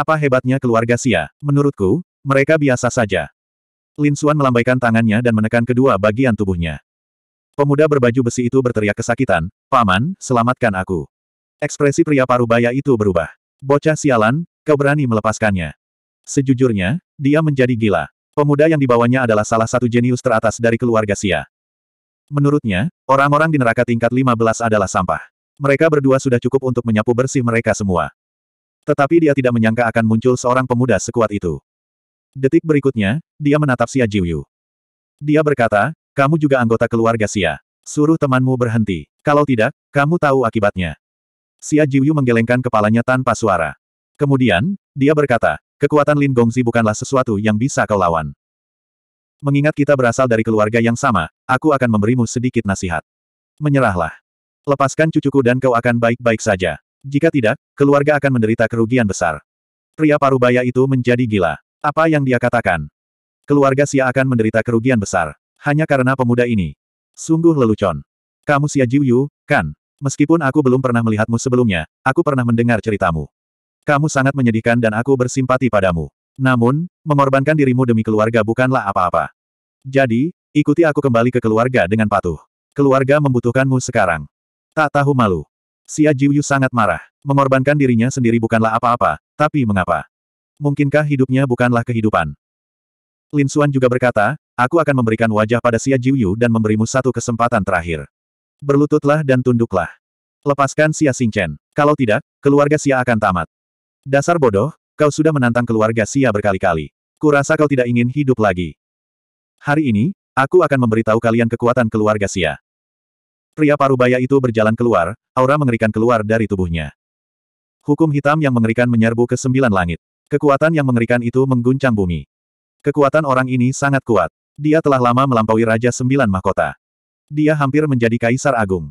Apa hebatnya keluarga Xia? Menurutku, mereka biasa saja. Lin Xuan melambaikan tangannya dan menekan kedua bagian tubuhnya. Pemuda berbaju besi itu berteriak kesakitan, Paman, selamatkan aku. Ekspresi pria parubaya itu berubah. Bocah sialan, kau berani melepaskannya. Sejujurnya, dia menjadi gila. Pemuda yang dibawanya adalah salah satu jenius teratas dari keluarga Sia. Menurutnya, orang-orang di neraka tingkat 15 adalah sampah. Mereka berdua sudah cukup untuk menyapu bersih mereka semua. Tetapi dia tidak menyangka akan muncul seorang pemuda sekuat itu. Detik berikutnya, dia menatap Xia Jiuyu. Dia berkata, kamu juga anggota keluarga Xia. Suruh temanmu berhenti. Kalau tidak, kamu tahu akibatnya. Xia Jiuyu menggelengkan kepalanya tanpa suara. Kemudian, dia berkata, kekuatan Lin Gongzi bukanlah sesuatu yang bisa kau lawan. Mengingat kita berasal dari keluarga yang sama, aku akan memberimu sedikit nasihat. Menyerahlah. Lepaskan cucuku dan kau akan baik-baik saja. Jika tidak, keluarga akan menderita kerugian besar. Pria parubaya itu menjadi gila. Apa yang dia katakan? Keluarga Xia akan menderita kerugian besar. Hanya karena pemuda ini. Sungguh lelucon. Kamu Xia Jiuyu, kan? Meskipun aku belum pernah melihatmu sebelumnya, aku pernah mendengar ceritamu. Kamu sangat menyedihkan dan aku bersimpati padamu. Namun, mengorbankan dirimu demi keluarga bukanlah apa-apa. Jadi, ikuti aku kembali ke keluarga dengan patuh. Keluarga membutuhkanmu sekarang. Tak tahu malu. Xia Jiuyu sangat marah. Mengorbankan dirinya sendiri bukanlah apa-apa, tapi mengapa? Mungkinkah hidupnya bukanlah kehidupan? Lin Xuan juga berkata, aku akan memberikan wajah pada Xia Jiuyu dan memberimu satu kesempatan terakhir. Berlututlah dan tunduklah. Lepaskan Xia Xingchen. Kalau tidak, keluarga Xia akan tamat. Dasar bodoh, kau sudah menantang keluarga Xia berkali-kali. Kurasa kau tidak ingin hidup lagi. Hari ini, aku akan memberitahu kalian kekuatan keluarga Xia. Pria parubaya itu berjalan keluar, aura mengerikan keluar dari tubuhnya. Hukum hitam yang mengerikan menyerbu ke sembilan langit. Kekuatan yang mengerikan itu mengguncang bumi. Kekuatan orang ini sangat kuat. Dia telah lama melampaui Raja Sembilan Mahkota. Dia hampir menjadi Kaisar Agung.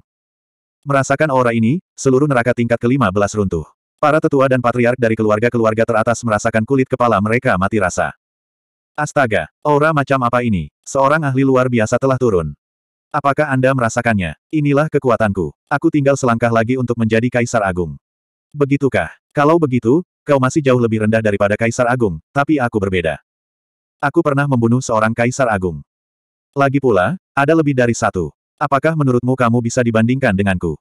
Merasakan aura ini, seluruh neraka tingkat kelima belas runtuh. Para tetua dan patriark dari keluarga-keluarga teratas merasakan kulit kepala mereka mati rasa. Astaga, aura macam apa ini? Seorang ahli luar biasa telah turun. Apakah Anda merasakannya? Inilah kekuatanku. Aku tinggal selangkah lagi untuk menjadi Kaisar Agung. Begitukah? Kalau begitu, kau masih jauh lebih rendah daripada Kaisar Agung, tapi aku berbeda. Aku pernah membunuh seorang Kaisar Agung. Lagi pula, ada lebih dari satu. Apakah menurutmu kamu bisa dibandingkan denganku?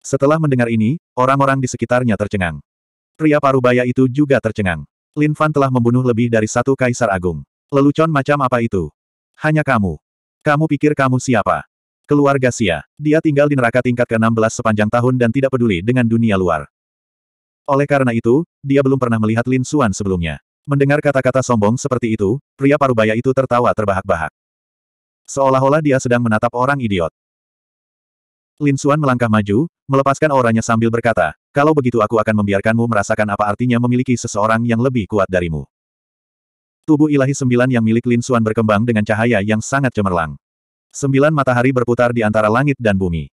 Setelah mendengar ini, orang-orang di sekitarnya tercengang. Pria parubaya itu juga tercengang. Lin Fan telah membunuh lebih dari satu Kaisar Agung. Lelucon macam apa itu? Hanya kamu. Kamu pikir kamu siapa? Keluarga Sia. Dia tinggal di neraka tingkat ke-16 sepanjang tahun dan tidak peduli dengan dunia luar. Oleh karena itu, dia belum pernah melihat Lin Xuan sebelumnya. Mendengar kata-kata sombong seperti itu, pria parubaya itu tertawa terbahak-bahak. Seolah-olah dia sedang menatap orang idiot. Lin Xuan melangkah maju, melepaskan orangnya sambil berkata, kalau begitu aku akan membiarkanmu merasakan apa artinya memiliki seseorang yang lebih kuat darimu. Tubuh ilahi sembilan yang milik Lin Xuan berkembang dengan cahaya yang sangat cemerlang. Sembilan matahari berputar di antara langit dan bumi.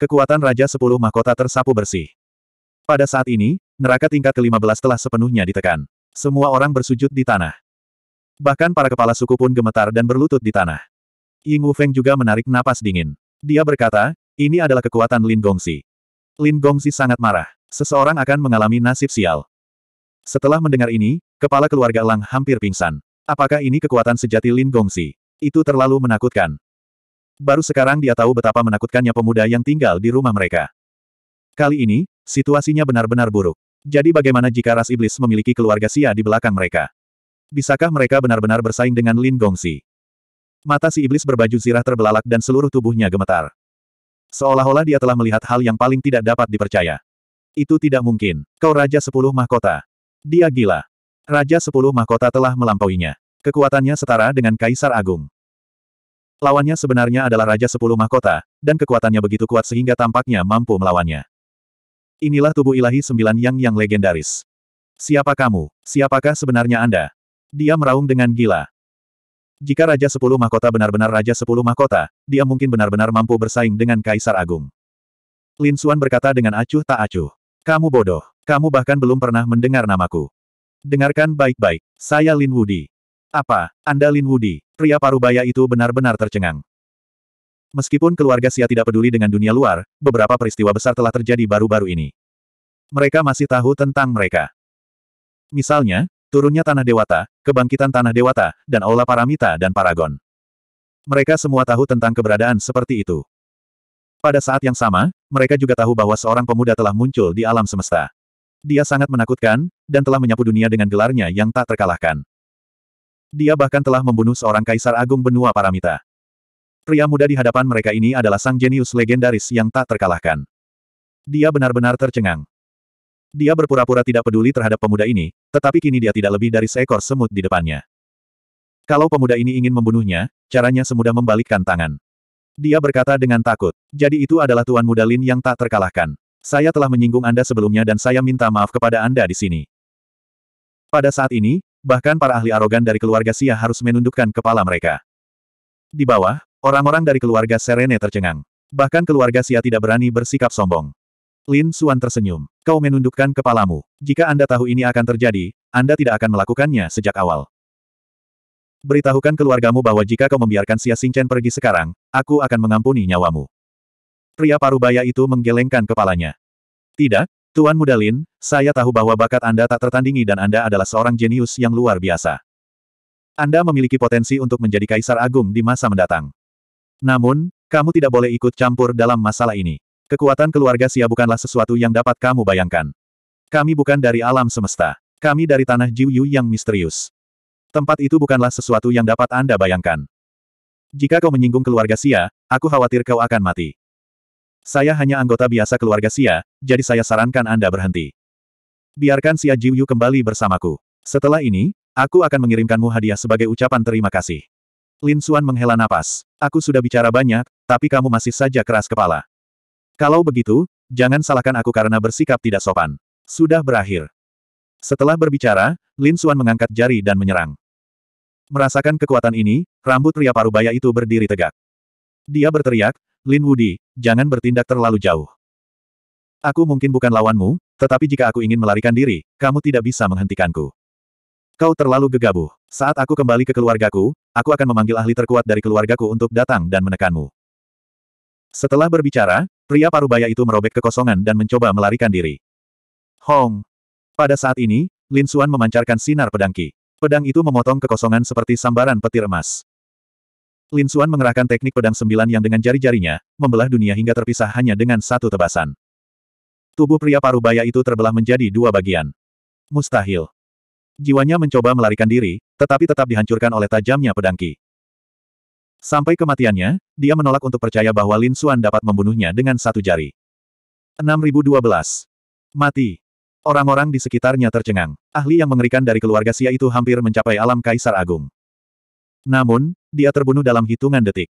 Kekuatan Raja Sepuluh Mahkota tersapu bersih. Pada saat ini, neraka tingkat ke-15 telah sepenuhnya ditekan. Semua orang bersujud di tanah. Bahkan para kepala suku pun gemetar dan berlutut di tanah. Ying Feng juga menarik napas dingin. Dia berkata, ini adalah kekuatan Lin Gongsi. Lin Gongsi sangat marah. Seseorang akan mengalami nasib sial. Setelah mendengar ini, Kepala keluarga Lang hampir pingsan. Apakah ini kekuatan sejati Lin Gongsi? Itu terlalu menakutkan. Baru sekarang dia tahu betapa menakutkannya pemuda yang tinggal di rumah mereka. Kali ini, situasinya benar-benar buruk. Jadi bagaimana jika ras iblis memiliki keluarga sia di belakang mereka? Bisakah mereka benar-benar bersaing dengan Lin Gongsi? Mata si iblis berbaju zirah terbelalak dan seluruh tubuhnya gemetar. Seolah-olah dia telah melihat hal yang paling tidak dapat dipercaya. Itu tidak mungkin. Kau Raja Sepuluh Mahkota. Dia gila. Raja Sepuluh Mahkota telah melampauinya. Kekuatannya setara dengan Kaisar Agung. Lawannya sebenarnya adalah Raja Sepuluh Mahkota, dan kekuatannya begitu kuat sehingga tampaknya mampu melawannya. Inilah tubuh ilahi sembilan yang yang legendaris. Siapa kamu? Siapakah sebenarnya Anda? Dia meraung dengan gila. Jika Raja Sepuluh Mahkota benar-benar Raja Sepuluh Mahkota, dia mungkin benar-benar mampu bersaing dengan Kaisar Agung. Lin Suan berkata dengan acuh tak acuh. Kamu bodoh. Kamu bahkan belum pernah mendengar namaku. Dengarkan baik-baik. Saya Lin Wudi. Apa, Anda Lin Wudi? Pria parubaya itu benar-benar tercengang. Meskipun keluarga Sia tidak peduli dengan dunia luar, beberapa peristiwa besar telah terjadi baru-baru ini. Mereka masih tahu tentang mereka. Misalnya, turunnya Tanah Dewata, kebangkitan Tanah Dewata, dan Aula Paramita dan Paragon. Mereka semua tahu tentang keberadaan seperti itu. Pada saat yang sama, mereka juga tahu bahwa seorang pemuda telah muncul di alam semesta. Dia sangat menakutkan, dan telah menyapu dunia dengan gelarnya yang tak terkalahkan. Dia bahkan telah membunuh seorang kaisar agung benua Paramita. Pria muda di hadapan mereka ini adalah sang jenius legendaris yang tak terkalahkan. Dia benar-benar tercengang. Dia berpura-pura tidak peduli terhadap pemuda ini, tetapi kini dia tidak lebih dari seekor semut di depannya. Kalau pemuda ini ingin membunuhnya, caranya semudah membalikkan tangan. Dia berkata dengan takut, jadi itu adalah Tuan Muda Lin yang tak terkalahkan. Saya telah menyinggung Anda sebelumnya dan saya minta maaf kepada Anda di sini. Pada saat ini, bahkan para ahli arogan dari keluarga Sia harus menundukkan kepala mereka. Di bawah, orang-orang dari keluarga Serene tercengang. Bahkan keluarga Sia tidak berani bersikap sombong. Lin Suan tersenyum. Kau menundukkan kepalamu. Jika Anda tahu ini akan terjadi, Anda tidak akan melakukannya sejak awal. Beritahukan keluargamu bahwa jika kau membiarkan Sia Xingchen pergi sekarang, aku akan mengampuni nyawamu. Pria parubaya itu menggelengkan kepalanya. Tidak, Tuan Mudalin, saya tahu bahwa bakat Anda tak tertandingi dan Anda adalah seorang jenius yang luar biasa. Anda memiliki potensi untuk menjadi kaisar agung di masa mendatang. Namun, kamu tidak boleh ikut campur dalam masalah ini. Kekuatan keluarga Sia bukanlah sesuatu yang dapat kamu bayangkan. Kami bukan dari alam semesta. Kami dari tanah Jiuyu yang misterius. Tempat itu bukanlah sesuatu yang dapat Anda bayangkan. Jika kau menyinggung keluarga Sia, aku khawatir kau akan mati. Saya hanya anggota biasa keluarga Xia, jadi saya sarankan Anda berhenti. Biarkan Xia Jiuyu kembali bersamaku. Setelah ini, aku akan mengirimkanmu hadiah sebagai ucapan terima kasih. Lin Xuan menghela napas. Aku sudah bicara banyak, tapi kamu masih saja keras kepala. Kalau begitu, jangan salahkan aku karena bersikap tidak sopan. Sudah berakhir. Setelah berbicara, Lin Xuan mengangkat jari dan menyerang. Merasakan kekuatan ini, rambut Ria Parubaya itu berdiri tegak. Dia berteriak, Lin Wudi, jangan bertindak terlalu jauh. Aku mungkin bukan lawanmu, tetapi jika aku ingin melarikan diri, kamu tidak bisa menghentikanku. Kau terlalu gegabah. Saat aku kembali ke keluargaku, aku akan memanggil ahli terkuat dari keluargaku untuk datang dan menekanmu. Setelah berbicara, pria parubaya itu merobek kekosongan dan mencoba melarikan diri. Hong! Pada saat ini, Lin Xuan memancarkan sinar pedang Qi. Pedang itu memotong kekosongan seperti sambaran petir emas. Lin Suan mengerahkan teknik pedang sembilan yang dengan jari-jarinya, membelah dunia hingga terpisah hanya dengan satu tebasan. Tubuh pria Parubaya itu terbelah menjadi dua bagian. Mustahil. Jiwanya mencoba melarikan diri, tetapi tetap dihancurkan oleh tajamnya pedangki. Sampai kematiannya, dia menolak untuk percaya bahwa Lin Suan dapat membunuhnya dengan satu jari. 6012. Mati. Orang-orang di sekitarnya tercengang. Ahli yang mengerikan dari keluarga Sia itu hampir mencapai alam Kaisar Agung. Namun, dia terbunuh dalam hitungan detik.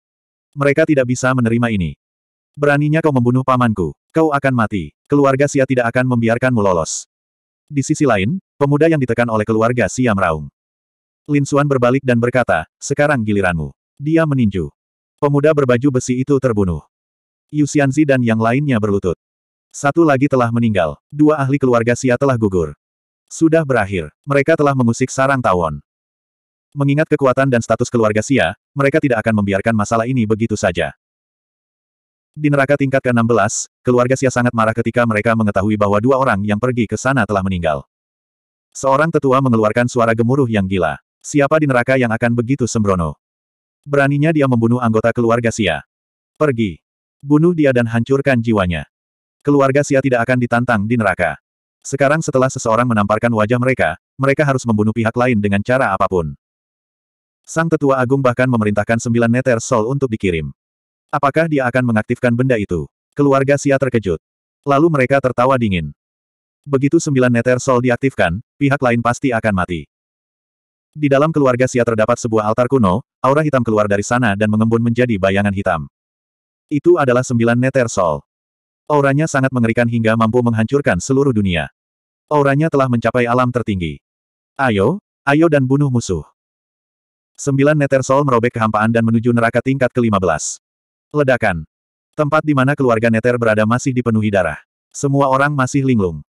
Mereka tidak bisa menerima ini. Beraninya kau membunuh pamanku. Kau akan mati. Keluarga Sia tidak akan membiarkanmu lolos. Di sisi lain, pemuda yang ditekan oleh keluarga Sia meraung. Lin Suan berbalik dan berkata, sekarang giliranmu. Dia meninju. Pemuda berbaju besi itu terbunuh. Yu Xianzi dan yang lainnya berlutut. Satu lagi telah meninggal. Dua ahli keluarga Sia telah gugur. Sudah berakhir. Mereka telah mengusik sarang tawon. Mengingat kekuatan dan status keluarga Sia, mereka tidak akan membiarkan masalah ini begitu saja. Di neraka tingkat ke-16, keluarga Sia sangat marah ketika mereka mengetahui bahwa dua orang yang pergi ke sana telah meninggal. Seorang tetua mengeluarkan suara gemuruh yang gila. Siapa di neraka yang akan begitu sembrono? Beraninya dia membunuh anggota keluarga Sia. Pergi. Bunuh dia dan hancurkan jiwanya. Keluarga Sia tidak akan ditantang di neraka. Sekarang setelah seseorang menamparkan wajah mereka, mereka harus membunuh pihak lain dengan cara apapun. Sang Tetua Agung bahkan memerintahkan sembilan neter sol untuk dikirim. Apakah dia akan mengaktifkan benda itu? Keluarga Sia terkejut. Lalu mereka tertawa dingin. Begitu sembilan neter sol diaktifkan, pihak lain pasti akan mati. Di dalam keluarga Sia terdapat sebuah altar kuno, aura hitam keluar dari sana dan mengembun menjadi bayangan hitam. Itu adalah sembilan neter sol. Auranya sangat mengerikan hingga mampu menghancurkan seluruh dunia. Auranya telah mencapai alam tertinggi. Ayo, ayo dan bunuh musuh. Sembilan neter sol merobek kehampaan dan menuju neraka tingkat ke-15. Ledakan. Tempat di mana keluarga neter berada masih dipenuhi darah. Semua orang masih linglung.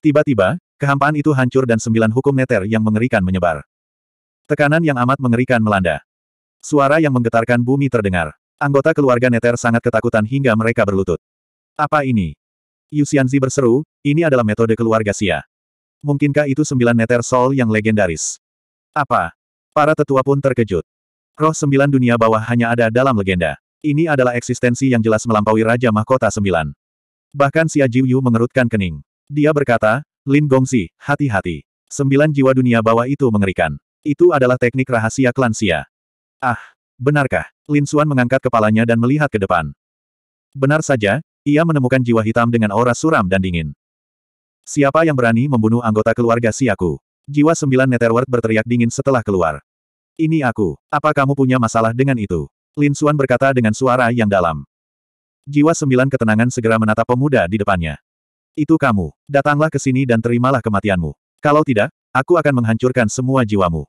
Tiba-tiba, kehampaan itu hancur dan sembilan hukum neter yang mengerikan menyebar. Tekanan yang amat mengerikan melanda. Suara yang menggetarkan bumi terdengar. Anggota keluarga neter sangat ketakutan hingga mereka berlutut. Apa ini? Yusianzi berseru, ini adalah metode keluarga Sia. Mungkinkah itu sembilan neter sol yang legendaris? Apa? Para tetua pun terkejut. Roh sembilan dunia bawah hanya ada dalam legenda. Ini adalah eksistensi yang jelas melampaui Raja Mahkota Sembilan. Bahkan si Yu mengerutkan kening. Dia berkata, Lin Gongsi, hati-hati. Sembilan jiwa dunia bawah itu mengerikan. Itu adalah teknik rahasia klan Xia. Ah, benarkah? Lin Xuan mengangkat kepalanya dan melihat ke depan. Benar saja, ia menemukan jiwa hitam dengan aura suram dan dingin. Siapa yang berani membunuh anggota keluarga Siaku? Jiwa sembilan Netherworld berteriak dingin setelah keluar. Ini aku. Apa kamu punya masalah dengan itu? Lin Xuan berkata dengan suara yang dalam. Jiwa sembilan ketenangan segera menatap pemuda di depannya. Itu kamu. Datanglah ke sini dan terimalah kematianmu. Kalau tidak, aku akan menghancurkan semua jiwamu.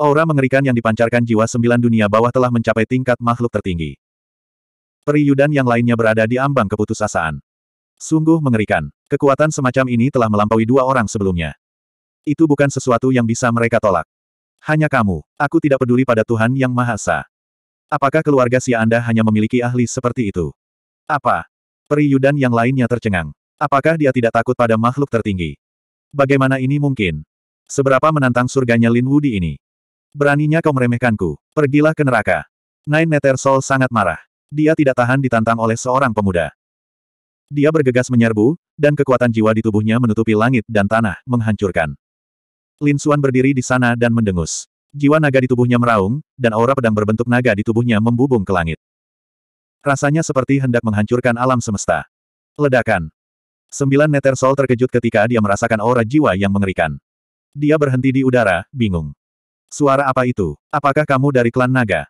Aura mengerikan yang dipancarkan jiwa sembilan dunia bawah telah mencapai tingkat makhluk tertinggi. Periyudan yang lainnya berada di ambang keputusasaan. Sungguh mengerikan. Kekuatan semacam ini telah melampaui dua orang sebelumnya. Itu bukan sesuatu yang bisa mereka tolak. Hanya kamu. Aku tidak peduli pada Tuhan Yang Maha Esa. Apakah keluarga si Anda hanya memiliki ahli seperti itu? Apa? Peri Yudan yang lainnya tercengang. Apakah dia tidak takut pada makhluk tertinggi? Bagaimana ini mungkin? Seberapa menantang surganya Lin Wudi ini? Beraninya kau meremehkanku. Pergilah ke neraka. Nine Nether Soul sangat marah. Dia tidak tahan ditantang oleh seorang pemuda. Dia bergegas menyerbu, dan kekuatan jiwa di tubuhnya menutupi langit dan tanah, menghancurkan. Lin Suan berdiri di sana dan mendengus. Jiwa naga di tubuhnya meraung, dan aura pedang berbentuk naga di tubuhnya membubung ke langit. Rasanya seperti hendak menghancurkan alam semesta. Ledakan. Sembilan neter sol terkejut ketika dia merasakan aura jiwa yang mengerikan. Dia berhenti di udara, bingung. Suara apa itu? Apakah kamu dari klan naga?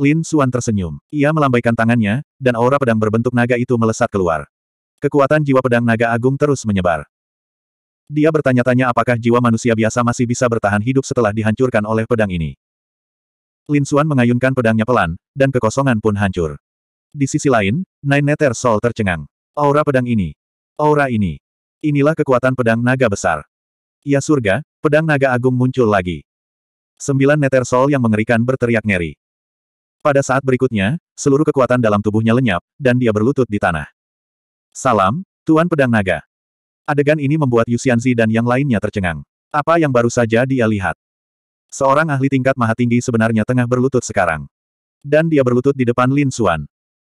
Lin Suan tersenyum. Ia melambaikan tangannya, dan aura pedang berbentuk naga itu melesat keluar. Kekuatan jiwa pedang naga agung terus menyebar. Dia bertanya-tanya apakah jiwa manusia biasa masih bisa bertahan hidup setelah dihancurkan oleh pedang ini. Lin Xuan mengayunkan pedangnya pelan, dan kekosongan pun hancur. Di sisi lain, Nine Nether Soul tercengang. Aura pedang ini. Aura ini. Inilah kekuatan pedang naga besar. Ya surga, pedang naga agung muncul lagi. Sembilan Nether Soul yang mengerikan berteriak ngeri. Pada saat berikutnya, seluruh kekuatan dalam tubuhnya lenyap, dan dia berlutut di tanah. Salam, Tuan Pedang Naga. Adegan ini membuat Yusianzi dan yang lainnya tercengang. Apa yang baru saja dia lihat? Seorang ahli tingkat maha tinggi sebenarnya tengah berlutut sekarang. Dan dia berlutut di depan Lin Xuan.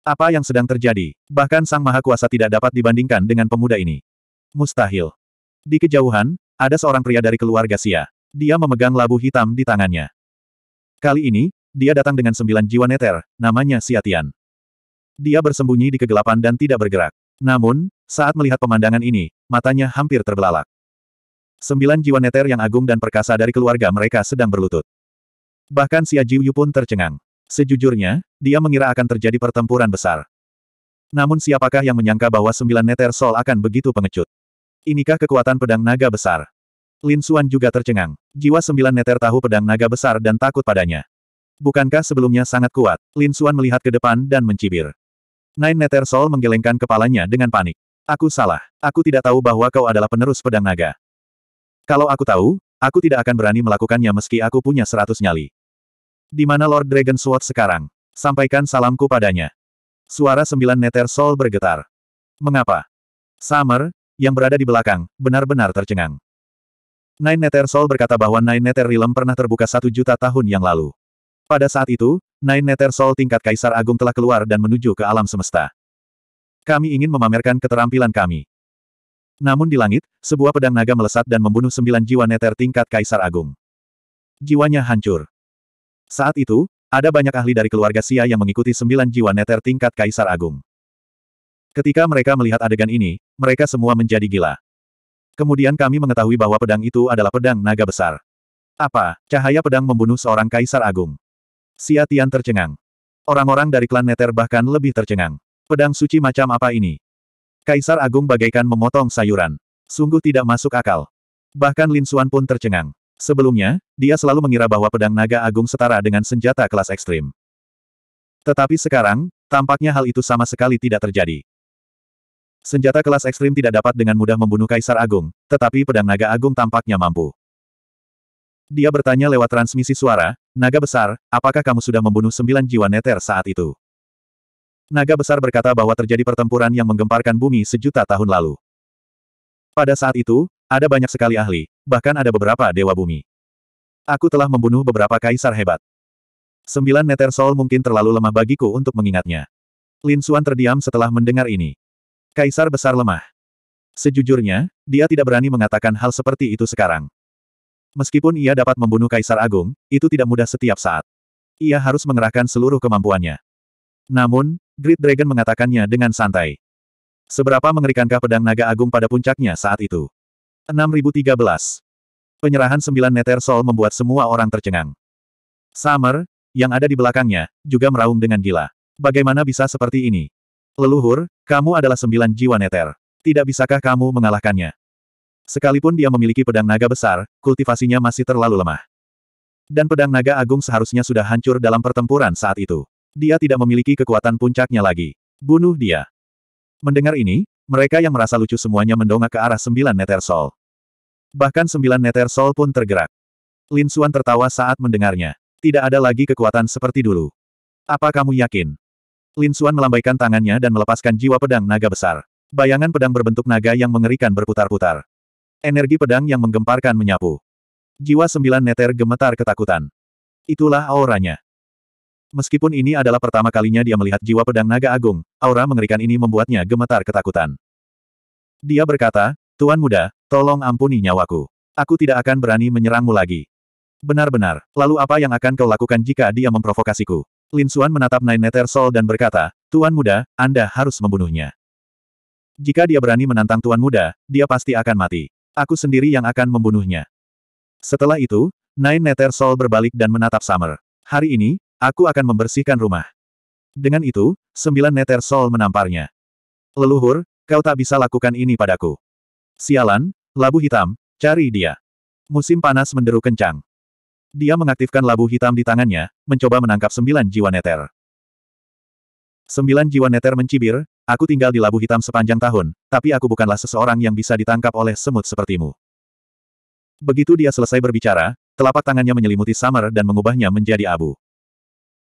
Apa yang sedang terjadi? Bahkan sang maha kuasa tidak dapat dibandingkan dengan pemuda ini. Mustahil. Di kejauhan, ada seorang pria dari keluarga Sia. Dia memegang labu hitam di tangannya. Kali ini, dia datang dengan sembilan jiwa neter, namanya Siatian. Tian. Dia bersembunyi di kegelapan dan tidak bergerak. Namun, saat melihat pemandangan ini, matanya hampir terbelalak. Sembilan jiwa neter yang agung dan perkasa dari keluarga mereka sedang berlutut. Bahkan si Jiuyu pun tercengang. Sejujurnya, dia mengira akan terjadi pertempuran besar. Namun siapakah yang menyangka bahwa sembilan neter sol akan begitu pengecut? Inikah kekuatan pedang naga besar? Lin Suan juga tercengang. Jiwa sembilan neter tahu pedang naga besar dan takut padanya. Bukankah sebelumnya sangat kuat? Lin Suan melihat ke depan dan mencibir. Nine Nether Soul menggelengkan kepalanya dengan panik. Aku salah. Aku tidak tahu bahwa kau adalah penerus pedang naga. Kalau aku tahu, aku tidak akan berani melakukannya meski aku punya seratus nyali. Di mana Lord Dragon Sword sekarang? Sampaikan salamku padanya. Suara sembilan Nether Soul bergetar. Mengapa? Summer, yang berada di belakang, benar-benar tercengang. Nine Nether Soul berkata bahwa Nine Nether Realm pernah terbuka satu juta tahun yang lalu. Pada saat itu, Nine Nether Soul tingkat Kaisar Agung telah keluar dan menuju ke alam semesta. Kami ingin memamerkan keterampilan kami. Namun di langit, sebuah pedang naga melesat dan membunuh sembilan jiwa Nether tingkat Kaisar Agung. Jiwanya hancur. Saat itu, ada banyak ahli dari keluarga Sia yang mengikuti sembilan jiwa Nether tingkat Kaisar Agung. Ketika mereka melihat adegan ini, mereka semua menjadi gila. Kemudian kami mengetahui bahwa pedang itu adalah pedang naga besar. Apa, cahaya pedang membunuh seorang Kaisar Agung? Xia Tian tercengang. Orang-orang dari klan Neter bahkan lebih tercengang. Pedang suci macam apa ini? Kaisar Agung bagaikan memotong sayuran. Sungguh tidak masuk akal. Bahkan Lin Xuan pun tercengang. Sebelumnya, dia selalu mengira bahwa pedang naga agung setara dengan senjata kelas ekstrim. Tetapi sekarang, tampaknya hal itu sama sekali tidak terjadi. Senjata kelas ekstrim tidak dapat dengan mudah membunuh Kaisar Agung, tetapi pedang naga agung tampaknya mampu. Dia bertanya lewat transmisi suara, Naga besar, apakah kamu sudah membunuh sembilan jiwa neter saat itu? Naga besar berkata bahwa terjadi pertempuran yang menggemparkan bumi sejuta tahun lalu. Pada saat itu, ada banyak sekali ahli, bahkan ada beberapa dewa bumi. Aku telah membunuh beberapa kaisar hebat. Sembilan neter sol mungkin terlalu lemah bagiku untuk mengingatnya. Lin Suan terdiam setelah mendengar ini. Kaisar besar lemah. Sejujurnya, dia tidak berani mengatakan hal seperti itu sekarang. Meskipun ia dapat membunuh Kaisar Agung, itu tidak mudah setiap saat. Ia harus mengerahkan seluruh kemampuannya. Namun, Great Dragon mengatakannya dengan santai. Seberapa mengerikankah pedang naga agung pada puncaknya saat itu? 6013. Penyerahan sembilan neter sol membuat semua orang tercengang. Summer, yang ada di belakangnya, juga meraung dengan gila. Bagaimana bisa seperti ini? Leluhur, kamu adalah sembilan jiwa neter. Tidak bisakah kamu mengalahkannya? Sekalipun dia memiliki pedang naga besar, kultivasinya masih terlalu lemah. Dan pedang naga agung seharusnya sudah hancur dalam pertempuran saat itu. Dia tidak memiliki kekuatan puncaknya lagi. Bunuh dia. Mendengar ini, mereka yang merasa lucu semuanya mendongak ke arah sembilan neter sol. Bahkan sembilan neter sol pun tergerak. Lin Xuan tertawa saat mendengarnya. Tidak ada lagi kekuatan seperti dulu. Apa kamu yakin? Lin Xuan melambaikan tangannya dan melepaskan jiwa pedang naga besar. Bayangan pedang berbentuk naga yang mengerikan berputar-putar. Energi pedang yang menggemparkan menyapu. Jiwa sembilan neter gemetar ketakutan. Itulah auranya. Meskipun ini adalah pertama kalinya dia melihat jiwa pedang naga agung, aura mengerikan ini membuatnya gemetar ketakutan. Dia berkata, Tuan muda, tolong ampuni nyawaku. Aku tidak akan berani menyerangmu lagi. Benar-benar, lalu apa yang akan kau lakukan jika dia memprovokasiku? Lin Xuan menatap Nine Nether Soul dan berkata, Tuan muda, Anda harus membunuhnya. Jika dia berani menantang Tuan muda, dia pasti akan mati aku sendiri yang akan membunuhnya. Setelah itu, Nine Nether Soul berbalik dan menatap Summer. Hari ini, aku akan membersihkan rumah. Dengan itu, sembilan Nether Soul menamparnya. Leluhur, kau tak bisa lakukan ini padaku. Sialan, labu hitam, cari dia. Musim panas menderu kencang. Dia mengaktifkan labu hitam di tangannya, mencoba menangkap sembilan jiwa neter. Sembilan jiwa neter mencibir, Aku tinggal di labu hitam sepanjang tahun, tapi aku bukanlah seseorang yang bisa ditangkap oleh semut sepertimu. Begitu dia selesai berbicara, telapak tangannya menyelimuti Summer dan mengubahnya menjadi abu.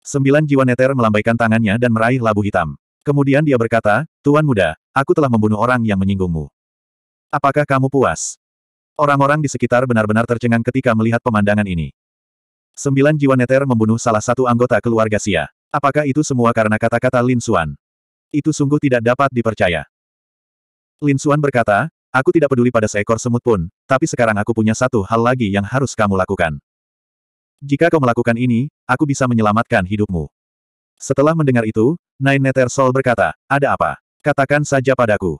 Sembilan jiwa neter melambaikan tangannya dan meraih labu hitam. Kemudian dia berkata, Tuan muda, aku telah membunuh orang yang menyinggungmu. Apakah kamu puas? Orang-orang di sekitar benar-benar tercengang ketika melihat pemandangan ini. Sembilan jiwa neter membunuh salah satu anggota keluarga Sia. Apakah itu semua karena kata-kata Lin Suan? Itu sungguh tidak dapat dipercaya. Lin Suan berkata, aku tidak peduli pada seekor semut pun, tapi sekarang aku punya satu hal lagi yang harus kamu lakukan. Jika kau melakukan ini, aku bisa menyelamatkan hidupmu. Setelah mendengar itu, Nine Nether Soul berkata, ada apa? Katakan saja padaku.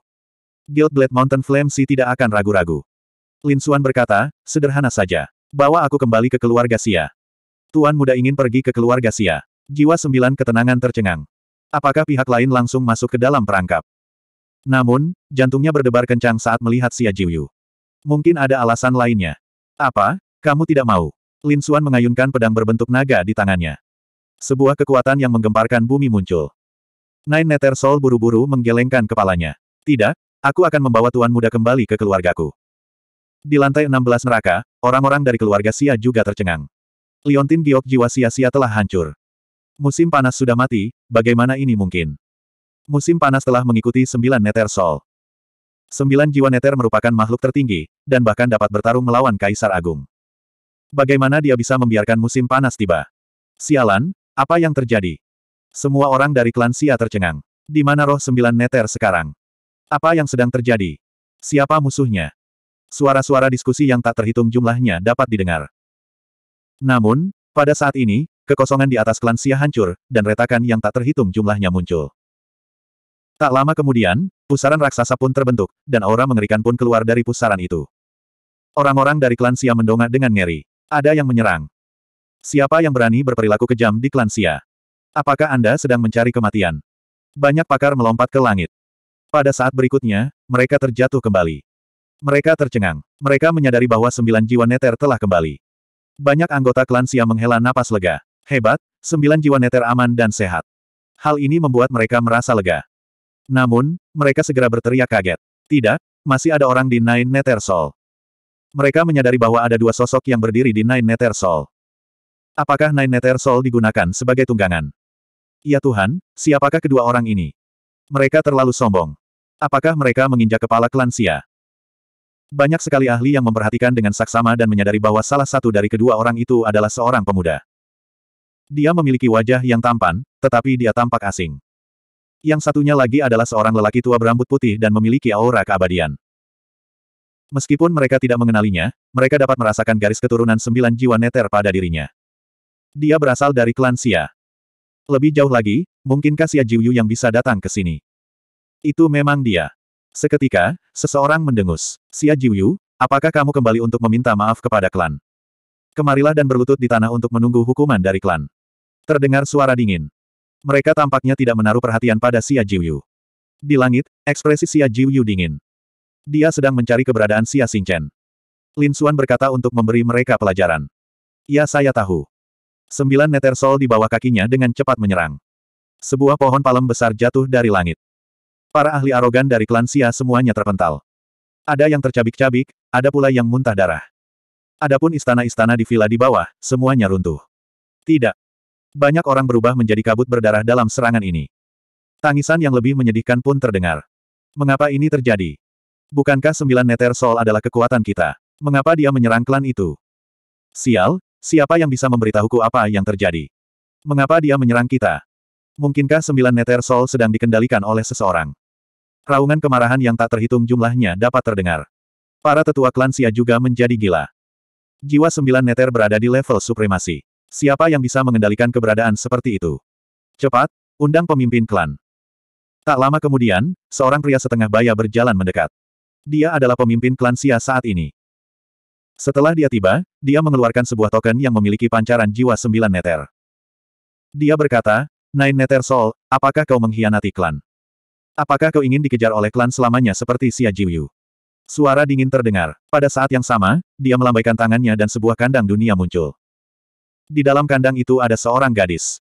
Guild Blade Mountain Flame Si tidak akan ragu-ragu. Lin Suan berkata, sederhana saja. Bawa aku kembali ke keluarga Sia. Tuan muda ingin pergi ke keluarga Sia. Jiwa sembilan ketenangan tercengang. Apakah pihak lain langsung masuk ke dalam perangkap? Namun, jantungnya berdebar kencang saat melihat Xia Jiuyu. Mungkin ada alasan lainnya. Apa? Kamu tidak mau? Lin Xuan mengayunkan pedang berbentuk naga di tangannya. Sebuah kekuatan yang menggemparkan bumi muncul. Nine Nether Soul buru-buru menggelengkan kepalanya. Tidak, aku akan membawa tuan muda kembali ke keluargaku. Di lantai 16 neraka, orang-orang dari keluarga Sia juga tercengang. Liontin giok jiwa sia-sia telah hancur. Musim panas sudah mati, bagaimana ini mungkin? Musim panas telah mengikuti sembilan neter sol. Sembilan jiwa neter merupakan makhluk tertinggi, dan bahkan dapat bertarung melawan Kaisar Agung. Bagaimana dia bisa membiarkan musim panas tiba? Sialan, apa yang terjadi? Semua orang dari klan Sia tercengang. Di mana roh sembilan neter sekarang? Apa yang sedang terjadi? Siapa musuhnya? Suara-suara diskusi yang tak terhitung jumlahnya dapat didengar. Namun, pada saat ini, Kekosongan di atas klan Sia hancur, dan retakan yang tak terhitung jumlahnya muncul. Tak lama kemudian, pusaran raksasa pun terbentuk, dan aura mengerikan pun keluar dari pusaran itu. Orang-orang dari klan Sia mendongak dengan ngeri. Ada yang menyerang. Siapa yang berani berperilaku kejam di klan Sia? Apakah Anda sedang mencari kematian? Banyak pakar melompat ke langit. Pada saat berikutnya, mereka terjatuh kembali. Mereka tercengang. Mereka menyadari bahwa sembilan jiwa neter telah kembali. Banyak anggota klan Sia menghela napas lega. Hebat, sembilan jiwa neter aman dan sehat. Hal ini membuat mereka merasa lega. Namun, mereka segera berteriak kaget. Tidak, masih ada orang di Nine Nether Soul. Mereka menyadari bahwa ada dua sosok yang berdiri di Nine Nether Soul. Apakah Nine Nether Soul digunakan sebagai tunggangan? Ya Tuhan, siapakah kedua orang ini? Mereka terlalu sombong. Apakah mereka menginjak kepala klan Sia? Banyak sekali ahli yang memperhatikan dengan saksama dan menyadari bahwa salah satu dari kedua orang itu adalah seorang pemuda. Dia memiliki wajah yang tampan, tetapi dia tampak asing. Yang satunya lagi adalah seorang lelaki tua berambut putih dan memiliki aura keabadian. Meskipun mereka tidak mengenalinya, mereka dapat merasakan garis keturunan sembilan jiwa neter pada dirinya. Dia berasal dari klan Xia. Lebih jauh lagi, mungkinkah Xia Jiuyu yang bisa datang ke sini? Itu memang dia. Seketika, seseorang mendengus. Xia Jiuyu, apakah kamu kembali untuk meminta maaf kepada klan? Kemarilah dan berlutut di tanah untuk menunggu hukuman dari klan. Terdengar suara dingin. Mereka tampaknya tidak menaruh perhatian pada Xia Jiuyu. Di langit, ekspresi Xia Jiuyu dingin. Dia sedang mencari keberadaan Xia Xingchen. Lin Xuan berkata untuk memberi mereka pelajaran. Ya saya tahu. Sembilan neter sol di bawah kakinya dengan cepat menyerang. Sebuah pohon palem besar jatuh dari langit. Para ahli arogan dari klan Xia semuanya terpental. Ada yang tercabik-cabik, ada pula yang muntah darah. Adapun istana-istana di villa di bawah, semuanya runtuh. Tidak, banyak orang berubah menjadi kabut berdarah dalam serangan ini. Tangisan yang lebih menyedihkan pun terdengar. Mengapa ini terjadi? Bukankah sembilan neter sol adalah kekuatan kita? Mengapa dia menyerang klan itu? Sial, siapa yang bisa memberitahuku apa yang terjadi? Mengapa dia menyerang kita? Mungkinkah sembilan neter sol sedang dikendalikan oleh seseorang? Raungan kemarahan yang tak terhitung jumlahnya dapat terdengar. Para tetua klan Sia juga menjadi gila. Jiwa sembilan neter berada di level supremasi. Siapa yang bisa mengendalikan keberadaan seperti itu? Cepat, undang pemimpin klan. Tak lama kemudian, seorang pria setengah baya berjalan mendekat. Dia adalah pemimpin klan Sia saat ini. Setelah dia tiba, dia mengeluarkan sebuah token yang memiliki pancaran jiwa sembilan neter. Dia berkata, Nine Neter Soul, apakah kau mengkhianati klan? Apakah kau ingin dikejar oleh klan selamanya seperti Xia Jiuyu? Suara dingin terdengar. Pada saat yang sama, dia melambaikan tangannya dan sebuah kandang dunia muncul. Di dalam kandang itu ada seorang gadis.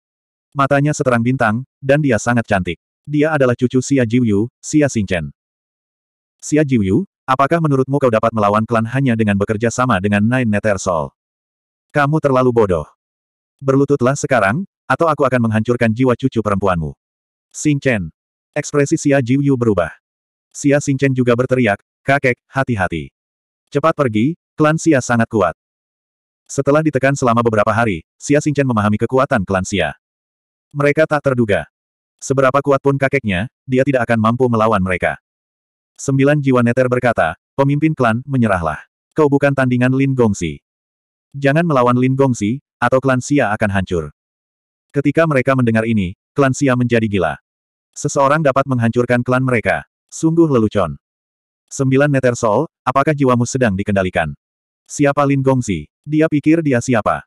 Matanya seterang bintang, dan dia sangat cantik. Dia adalah cucu Xia Jiuyu, Xia Xingchen. Xia Jiuyu, apakah menurutmu kau dapat melawan klan hanya dengan bekerja sama dengan Nine Nether Soul? Kamu terlalu bodoh. Berlututlah sekarang, atau aku akan menghancurkan jiwa cucu perempuanmu. Xingchen. Ekspresi Xia Jiuyu berubah. Xia Xingchen juga berteriak, kakek, hati-hati. Cepat pergi, klan Xia sangat kuat. Setelah ditekan selama beberapa hari, Xia Xingchen memahami kekuatan klan Xia. Mereka tak terduga. Seberapa kuat pun kakeknya, dia tidak akan mampu melawan mereka. Sembilan jiwa neter berkata, pemimpin klan, menyerahlah. Kau bukan tandingan Lin Gongxi. Jangan melawan Lin Gongxi, atau klan Xia akan hancur. Ketika mereka mendengar ini, klan Xia menjadi gila. Seseorang dapat menghancurkan klan mereka. Sungguh lelucon. Sembilan neter sol, apakah jiwamu sedang dikendalikan? Siapa Lin Gongzi? Dia pikir dia siapa?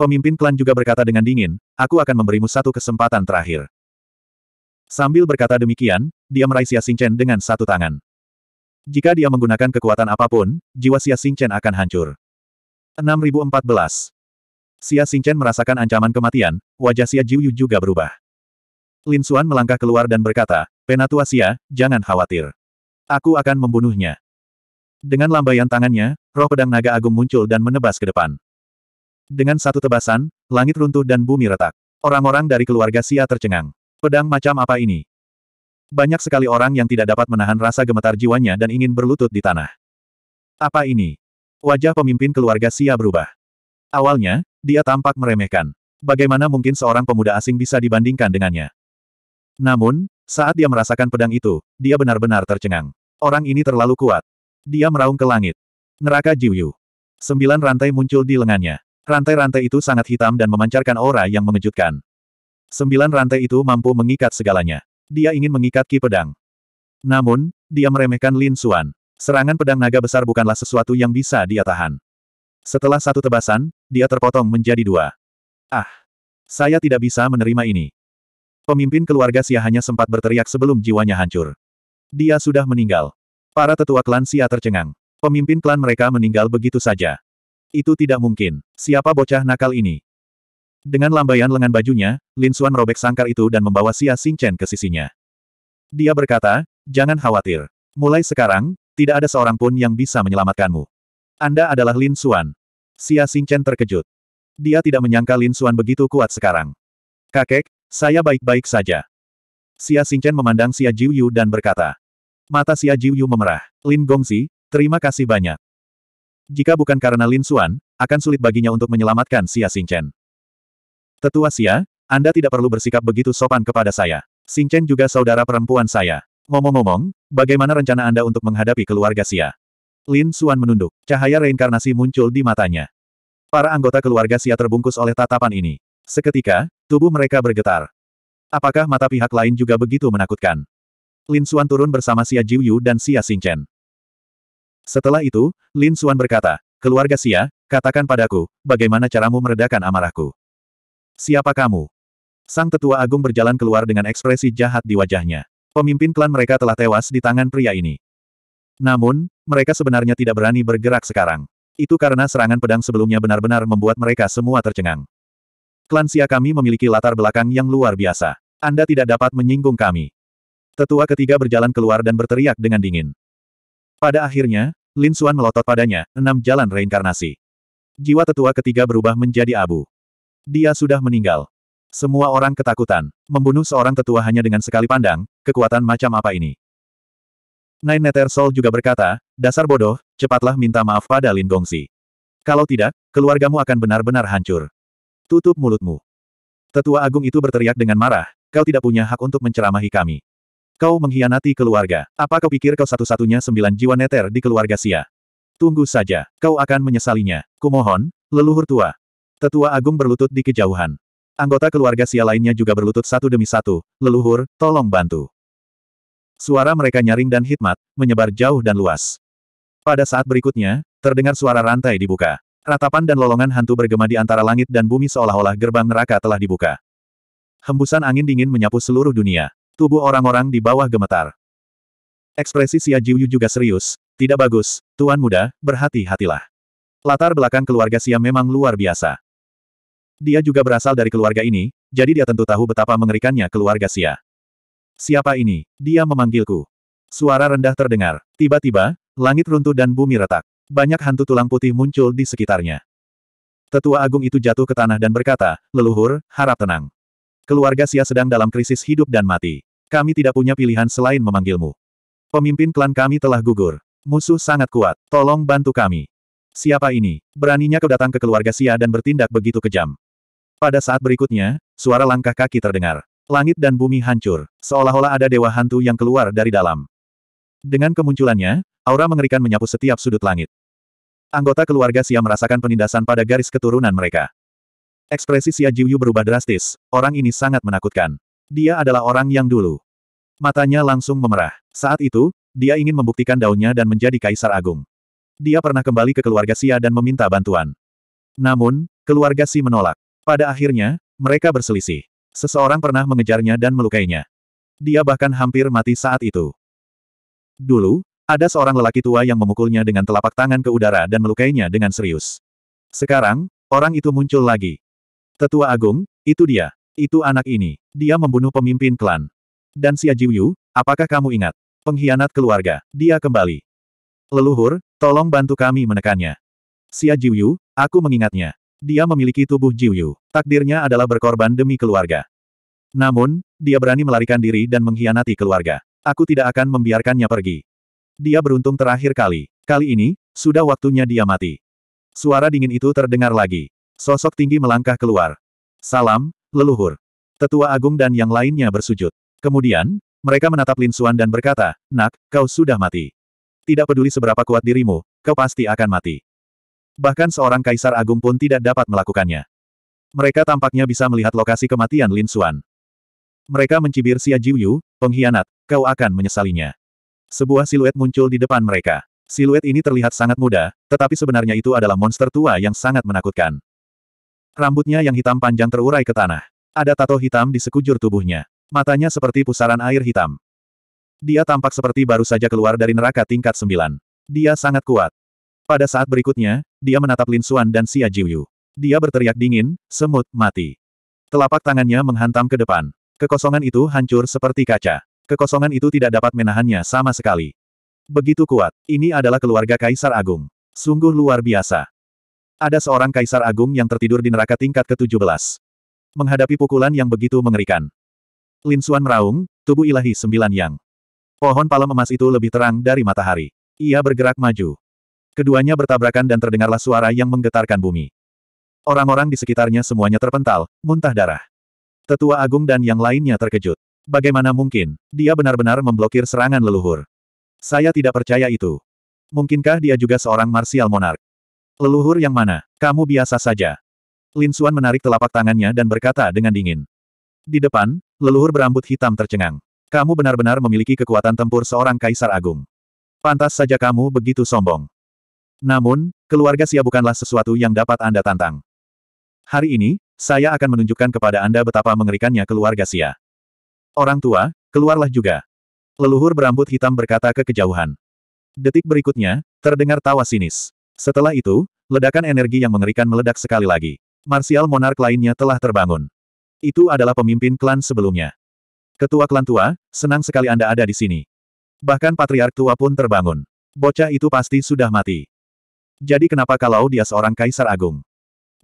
Pemimpin klan juga berkata dengan dingin, aku akan memberimu satu kesempatan terakhir. Sambil berkata demikian, dia meraih Xia Xingchen dengan satu tangan. Jika dia menggunakan kekuatan apapun, jiwa Xia Xingchen akan hancur. 6014. Xia Xingchen merasakan ancaman kematian, wajah Xia Jiuyu juga berubah. Lin Xuan melangkah keluar dan berkata, Penatua Xia, jangan khawatir. Aku akan membunuhnya. Dengan lambaian tangannya, roh pedang naga agung muncul dan menebas ke depan. Dengan satu tebasan, langit runtuh dan bumi retak. Orang-orang dari keluarga Sia tercengang. Pedang macam apa ini? Banyak sekali orang yang tidak dapat menahan rasa gemetar jiwanya dan ingin berlutut di tanah. Apa ini? Wajah pemimpin keluarga Sia berubah. Awalnya, dia tampak meremehkan. Bagaimana mungkin seorang pemuda asing bisa dibandingkan dengannya? Namun, saat dia merasakan pedang itu, dia benar-benar tercengang. Orang ini terlalu kuat. Dia meraung ke langit. Neraka Jiuyu. Sembilan rantai muncul di lengannya. Rantai-rantai itu sangat hitam dan memancarkan aura yang mengejutkan. Sembilan rantai itu mampu mengikat segalanya. Dia ingin mengikat ki pedang. Namun, dia meremehkan Lin Suan. Serangan pedang naga besar bukanlah sesuatu yang bisa dia tahan. Setelah satu tebasan, dia terpotong menjadi dua. Ah! Saya tidak bisa menerima ini. Pemimpin keluarga Sia hanya sempat berteriak sebelum jiwanya hancur. Dia sudah meninggal. Para tetua klan Sia tercengang. Pemimpin klan mereka meninggal begitu saja. Itu tidak mungkin. Siapa bocah nakal ini? Dengan lambaian lengan bajunya, Lin Xuan robek sangkar itu dan membawa Xia Xingchen ke sisinya. Dia berkata, jangan khawatir. Mulai sekarang, tidak ada seorang pun yang bisa menyelamatkanmu. Anda adalah Lin Xuan. Xia Xingchen terkejut. Dia tidak menyangka Lin Xuan begitu kuat sekarang. Kakek, saya baik-baik saja. Xia Xingchen memandang Xia Jiuyu dan berkata, Mata Xia Jiuyu memerah. Lin Gongzi, terima kasih banyak. Jika bukan karena Lin Xuan, akan sulit baginya untuk menyelamatkan Xia Xingchen. Tetua Xia, Anda tidak perlu bersikap begitu sopan kepada saya. Xingchen juga saudara perempuan saya. Ngomong-ngomong, bagaimana rencana Anda untuk menghadapi keluarga Xia? Lin Xuan menunduk. Cahaya reinkarnasi muncul di matanya. Para anggota keluarga Xia terbungkus oleh tatapan ini. Seketika, tubuh mereka bergetar. Apakah mata pihak lain juga begitu menakutkan? Lin Xuan turun bersama Xia Jiuyu dan Xia Xingchen. Setelah itu, Lin Xuan berkata, keluarga Xia, katakan padaku, bagaimana caramu meredakan amarahku? Siapa kamu? Sang tetua agung berjalan keluar dengan ekspresi jahat di wajahnya. Pemimpin klan mereka telah tewas di tangan pria ini. Namun, mereka sebenarnya tidak berani bergerak sekarang. Itu karena serangan pedang sebelumnya benar-benar membuat mereka semua tercengang. Klan Sia kami memiliki latar belakang yang luar biasa. Anda tidak dapat menyinggung kami. Tetua ketiga berjalan keluar dan berteriak dengan dingin. Pada akhirnya, Lin Xuan melotot padanya, enam jalan reinkarnasi. Jiwa tetua ketiga berubah menjadi abu. Dia sudah meninggal. Semua orang ketakutan. Membunuh seorang tetua hanya dengan sekali pandang, kekuatan macam apa ini? Nine Nether Soul juga berkata, dasar bodoh, cepatlah minta maaf pada Lin Gongsi. Kalau tidak, keluargamu akan benar-benar hancur. Tutup mulutmu. Tetua Agung itu berteriak dengan marah, kau tidak punya hak untuk menceramahi kami. Kau mengkhianati keluarga. Apa kau pikir kau satu-satunya sembilan jiwa neter di keluarga Sia? Tunggu saja, kau akan menyesalinya. Kumohon, leluhur tua. Tetua Agung berlutut di kejauhan. Anggota keluarga Sia lainnya juga berlutut satu demi satu. Leluhur, tolong bantu. Suara mereka nyaring dan hikmat, menyebar jauh dan luas. Pada saat berikutnya, terdengar suara rantai dibuka. Ratapan dan lolongan hantu bergema di antara langit dan bumi seolah-olah gerbang neraka telah dibuka. Hembusan angin dingin menyapu seluruh dunia. Tubuh orang-orang di bawah gemetar. Ekspresi Xia Jiuyu juga serius. Tidak bagus, Tuan Muda, berhati-hatilah. Latar belakang keluarga Xia memang luar biasa. Dia juga berasal dari keluarga ini, jadi dia tentu tahu betapa mengerikannya keluarga Xia. Siapa ini? Dia memanggilku. Suara rendah terdengar. Tiba-tiba, langit runtuh dan bumi retak. Banyak hantu tulang putih muncul di sekitarnya. Tetua agung itu jatuh ke tanah dan berkata, leluhur, harap tenang. Keluarga Sia sedang dalam krisis hidup dan mati. Kami tidak punya pilihan selain memanggilmu. Pemimpin klan kami telah gugur. Musuh sangat kuat. Tolong bantu kami. Siapa ini? Beraninya kau datang ke keluarga Sia dan bertindak begitu kejam. Pada saat berikutnya, suara langkah kaki terdengar. Langit dan bumi hancur, seolah-olah ada dewa hantu yang keluar dari dalam. Dengan kemunculannya, aura mengerikan menyapu setiap sudut langit. Anggota keluarga Sia merasakan penindasan pada garis keturunan mereka. Ekspresi Xia Jiuyu berubah drastis, orang ini sangat menakutkan. Dia adalah orang yang dulu. Matanya langsung memerah. Saat itu, dia ingin membuktikan daunnya dan menjadi kaisar agung. Dia pernah kembali ke keluarga Xia dan meminta bantuan. Namun, keluarga Xi menolak. Pada akhirnya, mereka berselisih. Seseorang pernah mengejarnya dan melukainya. Dia bahkan hampir mati saat itu. Dulu, ada seorang lelaki tua yang memukulnya dengan telapak tangan ke udara dan melukainya dengan serius. Sekarang, orang itu muncul lagi. Tetua Agung, itu dia. Itu anak ini. Dia membunuh pemimpin klan. Dan si Yu, apakah kamu ingat? Pengkhianat keluarga. Dia kembali. Leluhur, tolong bantu kami menekannya. Si Yu, aku mengingatnya. Dia memiliki tubuh Jiuyu. Takdirnya adalah berkorban demi keluarga. Namun, dia berani melarikan diri dan mengkhianati keluarga. Aku tidak akan membiarkannya pergi. Dia beruntung terakhir kali. Kali ini, sudah waktunya dia mati. Suara dingin itu terdengar lagi. Sosok tinggi melangkah keluar. Salam, leluhur. Tetua agung dan yang lainnya bersujud. Kemudian, mereka menatap Lin Xuan dan berkata, Nak, kau sudah mati. Tidak peduli seberapa kuat dirimu, kau pasti akan mati. Bahkan seorang kaisar agung pun tidak dapat melakukannya. Mereka tampaknya bisa melihat lokasi kematian Lin Xuan. Mereka mencibir Xia Jiuyu, pengkhianat, kau akan menyesalinya. Sebuah siluet muncul di depan mereka. Siluet ini terlihat sangat muda, tetapi sebenarnya itu adalah monster tua yang sangat menakutkan. Rambutnya yang hitam panjang terurai ke tanah. Ada tato hitam di sekujur tubuhnya. Matanya seperti pusaran air hitam. Dia tampak seperti baru saja keluar dari neraka tingkat sembilan. Dia sangat kuat. Pada saat berikutnya, dia menatap Lin Suan dan Xia Jiuyu. Dia berteriak dingin, semut, mati. Telapak tangannya menghantam ke depan. Kekosongan itu hancur seperti kaca. Kekosongan itu tidak dapat menahannya sama sekali. Begitu kuat, ini adalah keluarga Kaisar Agung. Sungguh luar biasa. Ada seorang kaisar agung yang tertidur di neraka tingkat ke-17. Menghadapi pukulan yang begitu mengerikan. Lin Suan meraung, tubuh ilahi sembilan yang. Pohon palem emas itu lebih terang dari matahari. Ia bergerak maju. Keduanya bertabrakan dan terdengarlah suara yang menggetarkan bumi. Orang-orang di sekitarnya semuanya terpental, muntah darah. Tetua Agung dan yang lainnya terkejut. Bagaimana mungkin, dia benar-benar memblokir serangan leluhur. Saya tidak percaya itu. Mungkinkah dia juga seorang marsial monark? Leluhur yang mana? Kamu biasa saja. Lin Suan menarik telapak tangannya dan berkata dengan dingin. Di depan, leluhur berambut hitam tercengang. Kamu benar-benar memiliki kekuatan tempur seorang kaisar agung. Pantas saja kamu begitu sombong. Namun, keluarga Sia bukanlah sesuatu yang dapat Anda tantang. Hari ini, saya akan menunjukkan kepada Anda betapa mengerikannya keluarga Sia. Orang tua, keluarlah juga. Leluhur berambut hitam berkata ke kejauhan. Detik berikutnya, terdengar tawa sinis. Setelah itu, ledakan energi yang mengerikan meledak sekali lagi. Martial monark lainnya telah terbangun. Itu adalah pemimpin klan sebelumnya. Ketua klan tua, senang sekali Anda ada di sini. Bahkan patriark tua pun terbangun. Bocah itu pasti sudah mati. Jadi kenapa kalau dia seorang kaisar agung?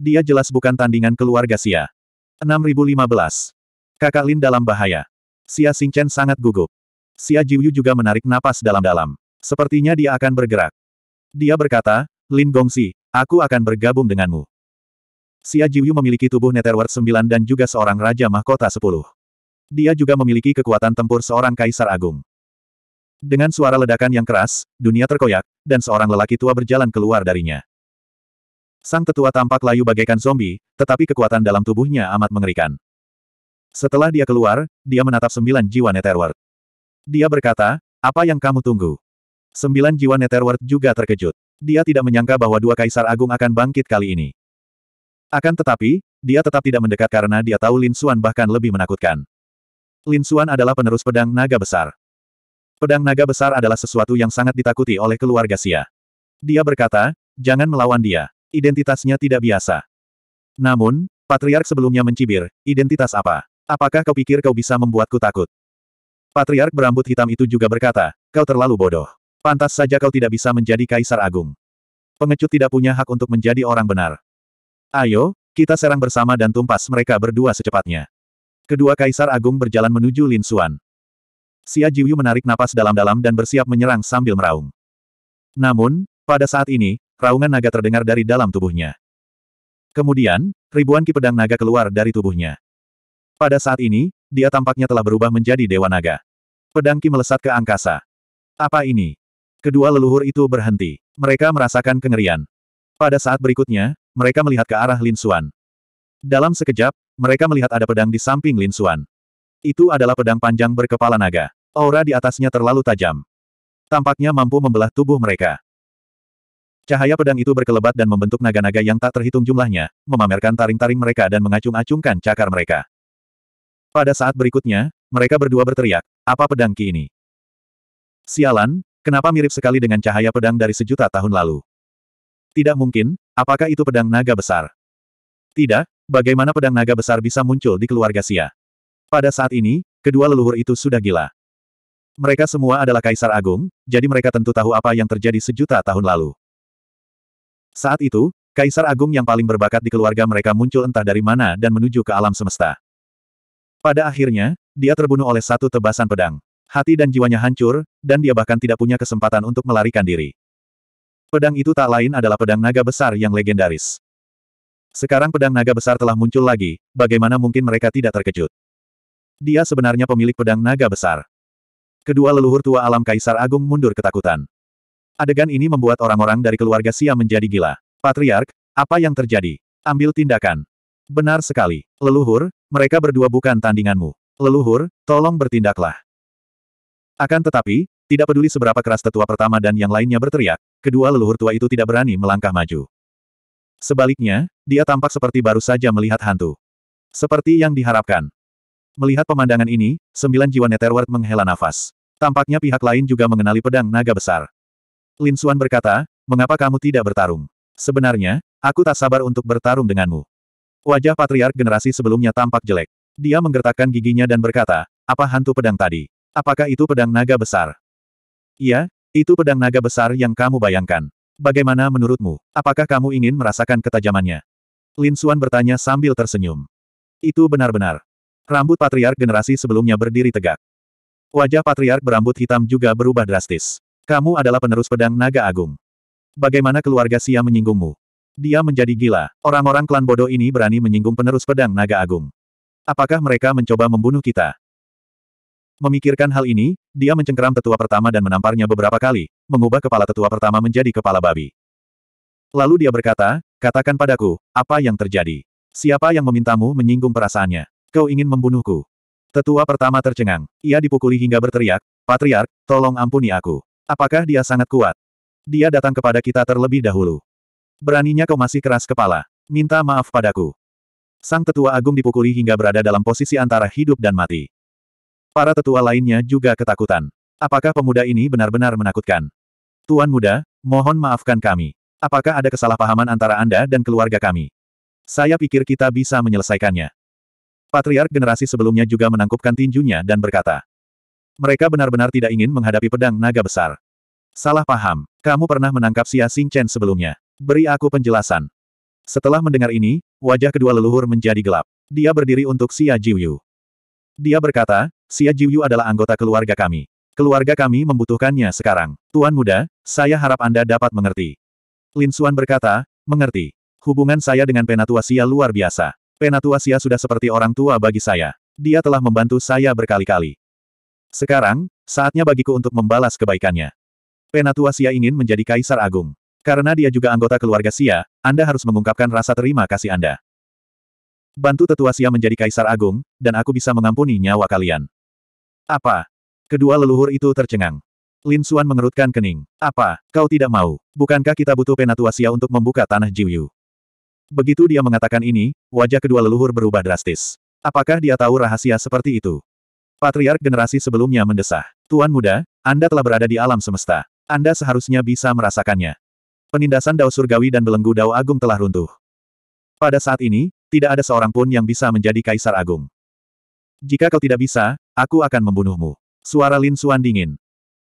Dia jelas bukan tandingan keluarga Sia. 6015. Kakak Lin dalam bahaya. Sia Xingchen sangat gugup. Sia Jiuyu juga menarik napas dalam-dalam. Sepertinya dia akan bergerak. Dia berkata, Lin Gongxi, aku akan bergabung denganmu. Xia Jiuyu memiliki tubuh Netherworld 9 dan juga seorang Raja Mahkota 10. Dia juga memiliki kekuatan tempur seorang Kaisar Agung. Dengan suara ledakan yang keras, dunia terkoyak, dan seorang lelaki tua berjalan keluar darinya. Sang tetua tampak layu bagaikan zombie, tetapi kekuatan dalam tubuhnya amat mengerikan. Setelah dia keluar, dia menatap sembilan jiwa Netherworld. Dia berkata, apa yang kamu tunggu? Sembilan jiwa Netherworld juga terkejut. Dia tidak menyangka bahwa dua kaisar agung akan bangkit kali ini. Akan tetapi, dia tetap tidak mendekat karena dia tahu Lin Xuan bahkan lebih menakutkan. Lin Xuan adalah penerus pedang naga besar. Pedang naga besar adalah sesuatu yang sangat ditakuti oleh keluarga Xia. Dia berkata, jangan melawan dia. Identitasnya tidak biasa. Namun, Patriark sebelumnya mencibir, identitas apa? Apakah kau pikir kau bisa membuatku takut? Patriark berambut hitam itu juga berkata, kau terlalu bodoh. Pantas saja kau tidak bisa menjadi kaisar agung. Pengecut tidak punya hak untuk menjadi orang benar. Ayo, kita serang bersama dan tumpas mereka berdua secepatnya. Kedua kaisar agung berjalan menuju Lin Xuan. Xia Jiuyu menarik napas dalam-dalam dan bersiap menyerang sambil meraung. Namun, pada saat ini, raungan naga terdengar dari dalam tubuhnya. Kemudian, ribuan ki pedang naga keluar dari tubuhnya. Pada saat ini, dia tampaknya telah berubah menjadi dewa naga. Pedang ki melesat ke angkasa. Apa ini? Kedua leluhur itu berhenti. Mereka merasakan kengerian. Pada saat berikutnya, mereka melihat ke arah Lin Xuan. Dalam sekejap, mereka melihat ada pedang di samping Lin Xuan. Itu adalah pedang panjang berkepala naga. Aura di atasnya terlalu tajam. Tampaknya mampu membelah tubuh mereka. Cahaya pedang itu berkelebat dan membentuk naga-naga yang tak terhitung jumlahnya, memamerkan taring-taring mereka dan mengacung-acungkan cakar mereka. Pada saat berikutnya, mereka berdua berteriak, apa pedang Ki ini? Sialan, Kenapa mirip sekali dengan cahaya pedang dari sejuta tahun lalu? Tidak mungkin, apakah itu pedang naga besar? Tidak, bagaimana pedang naga besar bisa muncul di keluarga Sia? Pada saat ini, kedua leluhur itu sudah gila. Mereka semua adalah kaisar agung, jadi mereka tentu tahu apa yang terjadi sejuta tahun lalu. Saat itu, kaisar agung yang paling berbakat di keluarga mereka muncul entah dari mana dan menuju ke alam semesta. Pada akhirnya, dia terbunuh oleh satu tebasan pedang hati dan jiwanya hancur, dan dia bahkan tidak punya kesempatan untuk melarikan diri. Pedang itu tak lain adalah pedang naga besar yang legendaris. Sekarang pedang naga besar telah muncul lagi, bagaimana mungkin mereka tidak terkejut? Dia sebenarnya pemilik pedang naga besar. Kedua leluhur tua alam Kaisar Agung mundur ketakutan. Adegan ini membuat orang-orang dari keluarga Sia menjadi gila. Patriark, apa yang terjadi? Ambil tindakan. Benar sekali. Leluhur, mereka berdua bukan tandinganmu. Leluhur, tolong bertindaklah. Akan tetapi, tidak peduli seberapa keras tetua pertama dan yang lainnya berteriak, kedua leluhur tua itu tidak berani melangkah maju. Sebaliknya, dia tampak seperti baru saja melihat hantu. Seperti yang diharapkan. Melihat pemandangan ini, sembilan jiwa Netherworld menghela nafas. Tampaknya pihak lain juga mengenali pedang naga besar. Lin Xuan berkata, mengapa kamu tidak bertarung? Sebenarnya, aku tak sabar untuk bertarung denganmu. Wajah patriark generasi sebelumnya tampak jelek. Dia menggertakkan giginya dan berkata, apa hantu pedang tadi? Apakah itu pedang naga besar? Iya, itu pedang naga besar yang kamu bayangkan. Bagaimana menurutmu? Apakah kamu ingin merasakan ketajamannya? Lin Suan bertanya sambil tersenyum. Itu benar-benar. Rambut patriark generasi sebelumnya berdiri tegak. Wajah patriark berambut hitam juga berubah drastis. Kamu adalah penerus pedang naga agung. Bagaimana keluarga Sia menyinggungmu? Dia menjadi gila. Orang-orang klan bodoh ini berani menyinggung penerus pedang naga agung. Apakah mereka mencoba membunuh kita? Memikirkan hal ini, dia mencengkeram tetua pertama dan menamparnya beberapa kali, mengubah kepala tetua pertama menjadi kepala babi. Lalu dia berkata, katakan padaku, apa yang terjadi? Siapa yang memintamu menyinggung perasaannya? Kau ingin membunuhku? Tetua pertama tercengang. Ia dipukuli hingga berteriak, Patriark, tolong ampuni aku. Apakah dia sangat kuat? Dia datang kepada kita terlebih dahulu. Beraninya kau masih keras kepala. Minta maaf padaku. Sang tetua agung dipukuli hingga berada dalam posisi antara hidup dan mati. Para tetua lainnya juga ketakutan. Apakah pemuda ini benar-benar menakutkan? Tuan muda, mohon maafkan kami. Apakah ada kesalahpahaman antara Anda dan keluarga kami? Saya pikir kita bisa menyelesaikannya. Patriark generasi sebelumnya juga menangkupkan tinjunya dan berkata, mereka benar-benar tidak ingin menghadapi pedang naga besar. Salah paham, kamu pernah menangkap Xia Chen sebelumnya. Beri aku penjelasan. Setelah mendengar ini, wajah kedua leluhur menjadi gelap. Dia berdiri untuk Xia Jiuyu. Dia berkata, Xia Jiuyu adalah anggota keluarga kami. Keluarga kami membutuhkannya sekarang. Tuan muda, saya harap Anda dapat mengerti. Lin Xuan berkata, mengerti. Hubungan saya dengan Penatua Xia luar biasa. Penatua Xia sudah seperti orang tua bagi saya. Dia telah membantu saya berkali-kali. Sekarang, saatnya bagiku untuk membalas kebaikannya. Penatua Xia ingin menjadi Kaisar Agung. Karena dia juga anggota keluarga Xia, Anda harus mengungkapkan rasa terima kasih Anda. Bantu tetua Xia menjadi Kaisar Agung, dan aku bisa mengampuni nyawa kalian. Apa? Kedua leluhur itu tercengang. Lin Xuan mengerutkan kening. Apa, kau tidak mau? Bukankah kita butuh penatua Xia untuk membuka tanah Jiuyu? Begitu dia mengatakan ini, wajah kedua leluhur berubah drastis. Apakah dia tahu rahasia seperti itu? Patriark generasi sebelumnya mendesah. Tuan muda, Anda telah berada di alam semesta. Anda seharusnya bisa merasakannya. Penindasan Dao Surgawi dan belenggu Dao Agung telah runtuh. Pada saat ini, tidak ada seorang pun yang bisa menjadi Kaisar Agung. Jika kau tidak bisa, aku akan membunuhmu. Suara Lin Suan dingin.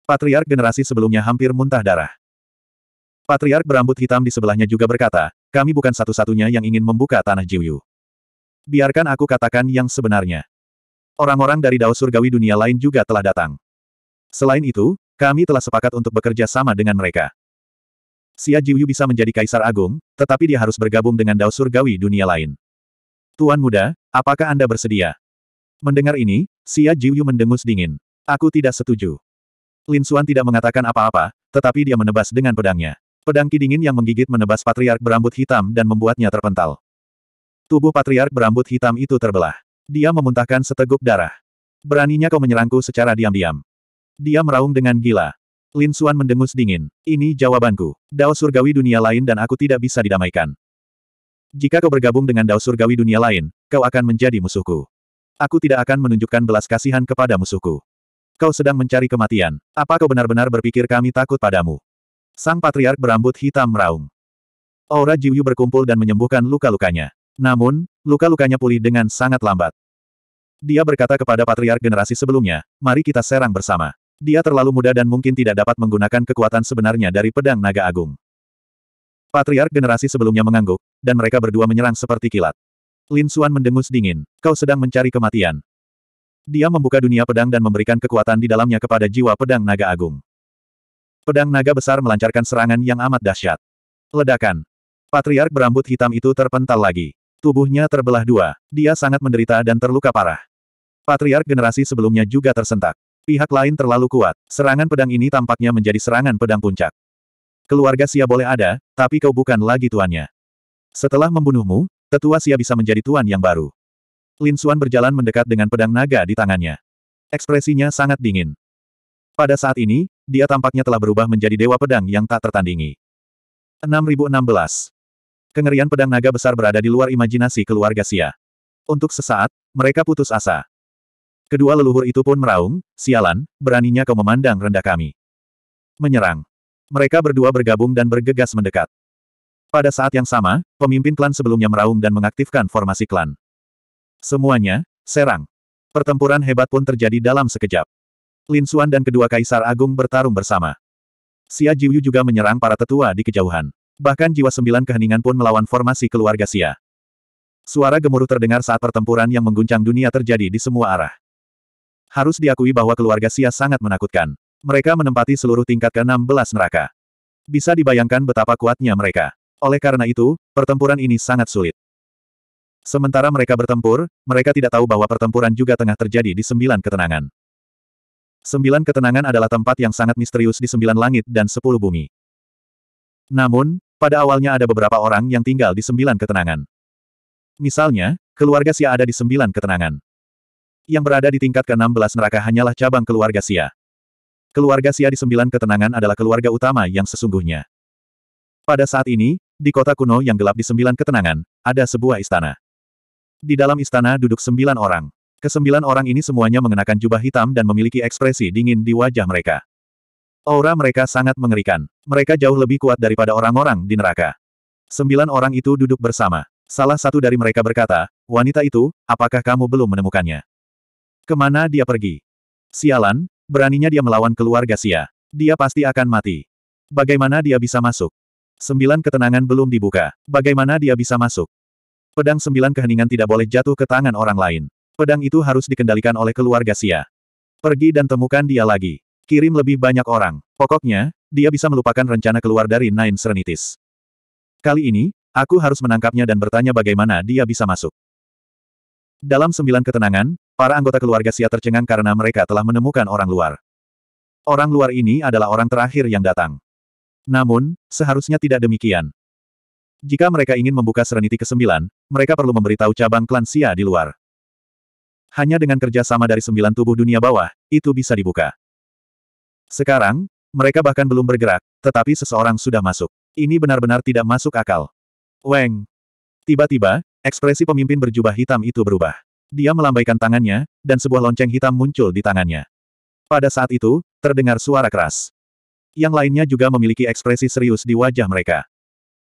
Patriark generasi sebelumnya hampir muntah darah. Patriark berambut hitam di sebelahnya juga berkata, kami bukan satu-satunya yang ingin membuka tanah Jiuyu. Biarkan aku katakan yang sebenarnya. Orang-orang dari Dao Surgawi dunia lain juga telah datang. Selain itu, kami telah sepakat untuk bekerja sama dengan mereka. Xia Jiuyu bisa menjadi kaisar agung, tetapi dia harus bergabung dengan Dao Surgawi dunia lain. Tuan muda, apakah Anda bersedia? Mendengar ini, Xia Jiuyu mendengus dingin. Aku tidak setuju. Lin Xuan tidak mengatakan apa-apa, tetapi dia menebas dengan pedangnya. Pedang ki dingin yang menggigit menebas patriark berambut hitam dan membuatnya terpental. Tubuh patriark berambut hitam itu terbelah. Dia memuntahkan seteguk darah. Beraninya kau menyerangku secara diam-diam. Dia meraung dengan gila. Lin Xuan mendengus dingin. Ini jawabanku. Dao surgawi dunia lain dan aku tidak bisa didamaikan. Jika kau bergabung dengan Dao surgawi dunia lain, kau akan menjadi musuhku aku tidak akan menunjukkan belas kasihan kepada musuhku. Kau sedang mencari kematian. Apa kau benar-benar berpikir kami takut padamu? Sang patriark berambut hitam meraung. Aura Jiuyu berkumpul dan menyembuhkan luka-lukanya. Namun, luka-lukanya pulih dengan sangat lambat. Dia berkata kepada patriark generasi sebelumnya, mari kita serang bersama. Dia terlalu muda dan mungkin tidak dapat menggunakan kekuatan sebenarnya dari pedang naga agung. Patriark generasi sebelumnya mengangguk, dan mereka berdua menyerang seperti kilat. Lin Xuan mendengus dingin. Kau sedang mencari kematian. Dia membuka dunia pedang dan memberikan kekuatan di dalamnya kepada jiwa pedang naga agung. Pedang naga besar melancarkan serangan yang amat dahsyat. Ledakan. Patriark berambut hitam itu terpental lagi. Tubuhnya terbelah dua. Dia sangat menderita dan terluka parah. Patriark generasi sebelumnya juga tersentak. Pihak lain terlalu kuat. Serangan pedang ini tampaknya menjadi serangan pedang puncak. Keluarga Sia boleh ada, tapi kau bukan lagi tuannya. Setelah membunuhmu, Tetua Xia bisa menjadi tuan yang baru. Lin Xuan berjalan mendekat dengan pedang naga di tangannya. Ekspresinya sangat dingin. Pada saat ini, dia tampaknya telah berubah menjadi dewa pedang yang tak tertandingi. 6016. Kengerian pedang naga besar berada di luar imajinasi keluarga Sia. Untuk sesaat, mereka putus asa. Kedua leluhur itu pun meraung, sialan, beraninya kau memandang rendah kami. Menyerang. Mereka berdua bergabung dan bergegas mendekat. Pada saat yang sama, pemimpin klan sebelumnya meraung dan mengaktifkan formasi klan. Semuanya, serang. Pertempuran hebat pun terjadi dalam sekejap. Lin Xuan dan kedua kaisar agung bertarung bersama. Xia Jiuyu juga menyerang para tetua di kejauhan. Bahkan jiwa sembilan keheningan pun melawan formasi keluarga Xia. Suara gemuruh terdengar saat pertempuran yang mengguncang dunia terjadi di semua arah. Harus diakui bahwa keluarga Xia sangat menakutkan. Mereka menempati seluruh tingkat ke-16 neraka. Bisa dibayangkan betapa kuatnya mereka. Oleh karena itu, pertempuran ini sangat sulit. Sementara mereka bertempur, mereka tidak tahu bahwa pertempuran juga tengah terjadi di sembilan ketenangan. Sembilan ketenangan adalah tempat yang sangat misterius di sembilan langit dan sepuluh bumi. Namun, pada awalnya ada beberapa orang yang tinggal di sembilan ketenangan. Misalnya, keluarga Sia ada di sembilan ketenangan. Yang berada di tingkat ke-16 neraka hanyalah cabang keluarga Sia. Keluarga Sia di sembilan ketenangan adalah keluarga utama yang sesungguhnya. Pada saat ini, di kota kuno yang gelap di sembilan ketenangan, ada sebuah istana. Di dalam istana duduk sembilan orang. Kesembilan orang ini semuanya mengenakan jubah hitam dan memiliki ekspresi dingin di wajah mereka. Aura mereka sangat mengerikan. Mereka jauh lebih kuat daripada orang-orang di neraka. Sembilan orang itu duduk bersama. Salah satu dari mereka berkata, wanita itu, apakah kamu belum menemukannya? Kemana dia pergi? Sialan, beraninya dia melawan keluarga Sia. Dia pasti akan mati. Bagaimana dia bisa masuk? Sembilan ketenangan belum dibuka. Bagaimana dia bisa masuk? Pedang sembilan keheningan tidak boleh jatuh ke tangan orang lain. Pedang itu harus dikendalikan oleh keluarga Sia. Pergi dan temukan dia lagi. Kirim lebih banyak orang. Pokoknya, dia bisa melupakan rencana keluar dari Nine Serenities. Kali ini, aku harus menangkapnya dan bertanya bagaimana dia bisa masuk. Dalam sembilan ketenangan, para anggota keluarga Sia tercengang karena mereka telah menemukan orang luar. Orang luar ini adalah orang terakhir yang datang. Namun, seharusnya tidak demikian. Jika mereka ingin membuka Serenity ke-9, mereka perlu memberitahu cabang klan Sia di luar. Hanya dengan kerja sama dari sembilan tubuh dunia bawah, itu bisa dibuka. Sekarang, mereka bahkan belum bergerak, tetapi seseorang sudah masuk. Ini benar-benar tidak masuk akal. Weng. Tiba-tiba, ekspresi pemimpin berjubah hitam itu berubah. Dia melambaikan tangannya, dan sebuah lonceng hitam muncul di tangannya. Pada saat itu, terdengar suara keras. Yang lainnya juga memiliki ekspresi serius di wajah mereka.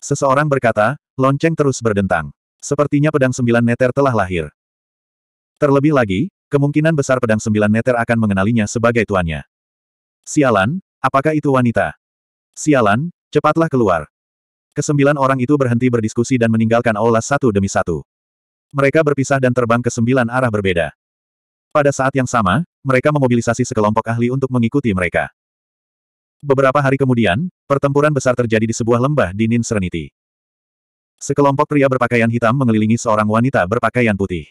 Seseorang berkata, lonceng terus berdentang. Sepertinya pedang sembilan neter telah lahir. Terlebih lagi, kemungkinan besar pedang sembilan neter akan mengenalinya sebagai tuannya. Sialan, apakah itu wanita? Sialan, cepatlah keluar. Kesembilan orang itu berhenti berdiskusi dan meninggalkan aula satu demi satu. Mereka berpisah dan terbang ke sembilan arah berbeda. Pada saat yang sama, mereka memobilisasi sekelompok ahli untuk mengikuti mereka. Beberapa hari kemudian, pertempuran besar terjadi di sebuah lembah di Nin Serenity. Sekelompok pria berpakaian hitam mengelilingi seorang wanita berpakaian putih.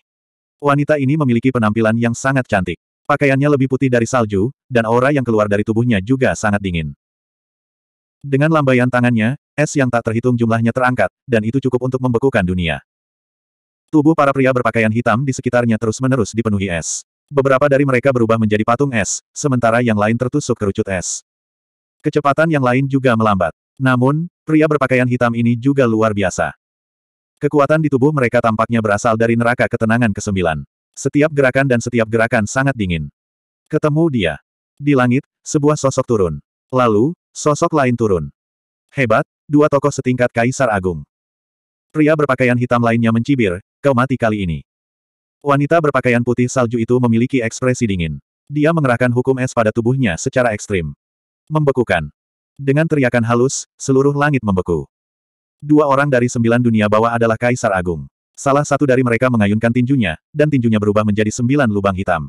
Wanita ini memiliki penampilan yang sangat cantik. Pakaiannya lebih putih dari salju, dan aura yang keluar dari tubuhnya juga sangat dingin. Dengan lambaian tangannya, es yang tak terhitung jumlahnya terangkat, dan itu cukup untuk membekukan dunia. Tubuh para pria berpakaian hitam di sekitarnya terus-menerus dipenuhi es. Beberapa dari mereka berubah menjadi patung es, sementara yang lain tertusuk kerucut es. Kecepatan yang lain juga melambat. Namun, pria berpakaian hitam ini juga luar biasa. Kekuatan di tubuh mereka tampaknya berasal dari neraka ketenangan kesembilan. Setiap gerakan dan setiap gerakan sangat dingin. Ketemu dia. Di langit, sebuah sosok turun. Lalu, sosok lain turun. Hebat, dua tokoh setingkat Kaisar Agung. Pria berpakaian hitam lainnya mencibir, kau mati kali ini. Wanita berpakaian putih salju itu memiliki ekspresi dingin. Dia mengerahkan hukum es pada tubuhnya secara ekstrim. Membekukan. Dengan teriakan halus, seluruh langit membeku. Dua orang dari sembilan dunia bawah adalah Kaisar Agung. Salah satu dari mereka mengayunkan tinjunya, dan tinjunya berubah menjadi sembilan lubang hitam.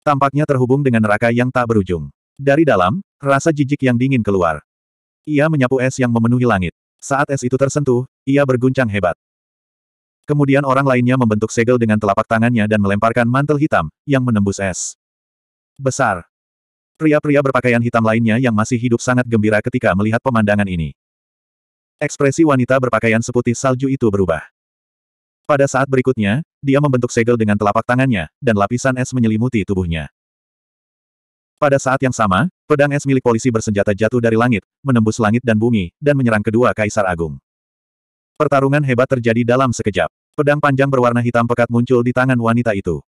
Tampaknya terhubung dengan neraka yang tak berujung. Dari dalam, rasa jijik yang dingin keluar. Ia menyapu es yang memenuhi langit. Saat es itu tersentuh, ia berguncang hebat. Kemudian orang lainnya membentuk segel dengan telapak tangannya dan melemparkan mantel hitam, yang menembus es. Besar. Pria-pria berpakaian hitam lainnya yang masih hidup sangat gembira ketika melihat pemandangan ini. Ekspresi wanita berpakaian seputih salju itu berubah. Pada saat berikutnya, dia membentuk segel dengan telapak tangannya, dan lapisan es menyelimuti tubuhnya. Pada saat yang sama, pedang es milik polisi bersenjata jatuh dari langit, menembus langit dan bumi, dan menyerang kedua kaisar agung. Pertarungan hebat terjadi dalam sekejap. Pedang panjang berwarna hitam pekat muncul di tangan wanita itu.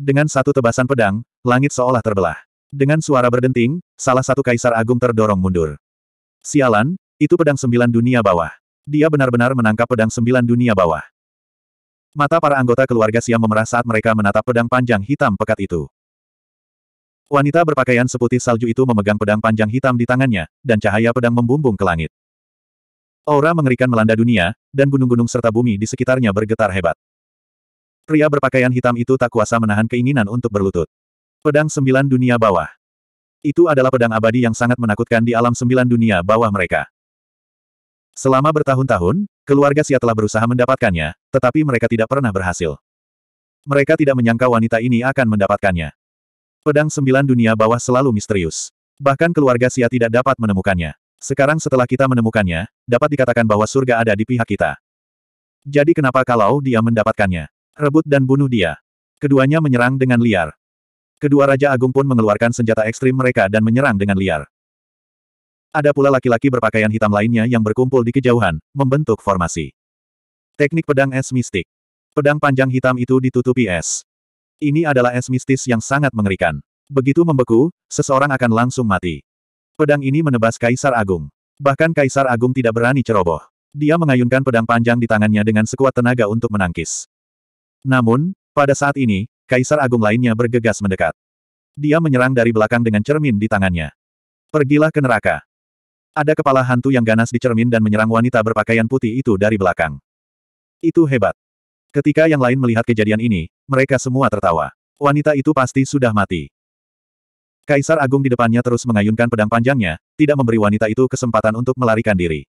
Dengan satu tebasan pedang, langit seolah terbelah. Dengan suara berdenting, salah satu kaisar agung terdorong mundur. Sialan, itu pedang sembilan dunia bawah. Dia benar-benar menangkap pedang sembilan dunia bawah. Mata para anggota keluarga Siam memerah saat mereka menatap pedang panjang hitam pekat itu. Wanita berpakaian seputih salju itu memegang pedang panjang hitam di tangannya, dan cahaya pedang membumbung ke langit. Aura mengerikan melanda dunia, dan gunung-gunung serta bumi di sekitarnya bergetar hebat. Pria berpakaian hitam itu tak kuasa menahan keinginan untuk berlutut. Pedang Sembilan Dunia Bawah Itu adalah pedang abadi yang sangat menakutkan di alam sembilan dunia bawah mereka. Selama bertahun-tahun, keluarga Sia telah berusaha mendapatkannya, tetapi mereka tidak pernah berhasil. Mereka tidak menyangka wanita ini akan mendapatkannya. Pedang Sembilan Dunia Bawah selalu misterius. Bahkan keluarga Sia tidak dapat menemukannya. Sekarang setelah kita menemukannya, dapat dikatakan bahwa surga ada di pihak kita. Jadi kenapa kalau dia mendapatkannya? Rebut dan bunuh dia. Keduanya menyerang dengan liar. Kedua Raja Agung pun mengeluarkan senjata ekstrim mereka dan menyerang dengan liar. Ada pula laki-laki berpakaian hitam lainnya yang berkumpul di kejauhan, membentuk formasi. Teknik pedang es mistik. Pedang panjang hitam itu ditutupi es. Ini adalah es mistis yang sangat mengerikan. Begitu membeku, seseorang akan langsung mati. Pedang ini menebas Kaisar Agung. Bahkan Kaisar Agung tidak berani ceroboh. Dia mengayunkan pedang panjang di tangannya dengan sekuat tenaga untuk menangkis. Namun, pada saat ini, Kaisar Agung lainnya bergegas mendekat. Dia menyerang dari belakang dengan cermin di tangannya. Pergilah ke neraka. Ada kepala hantu yang ganas di cermin dan menyerang wanita berpakaian putih itu dari belakang. Itu hebat. Ketika yang lain melihat kejadian ini, mereka semua tertawa. Wanita itu pasti sudah mati. Kaisar Agung di depannya terus mengayunkan pedang panjangnya, tidak memberi wanita itu kesempatan untuk melarikan diri.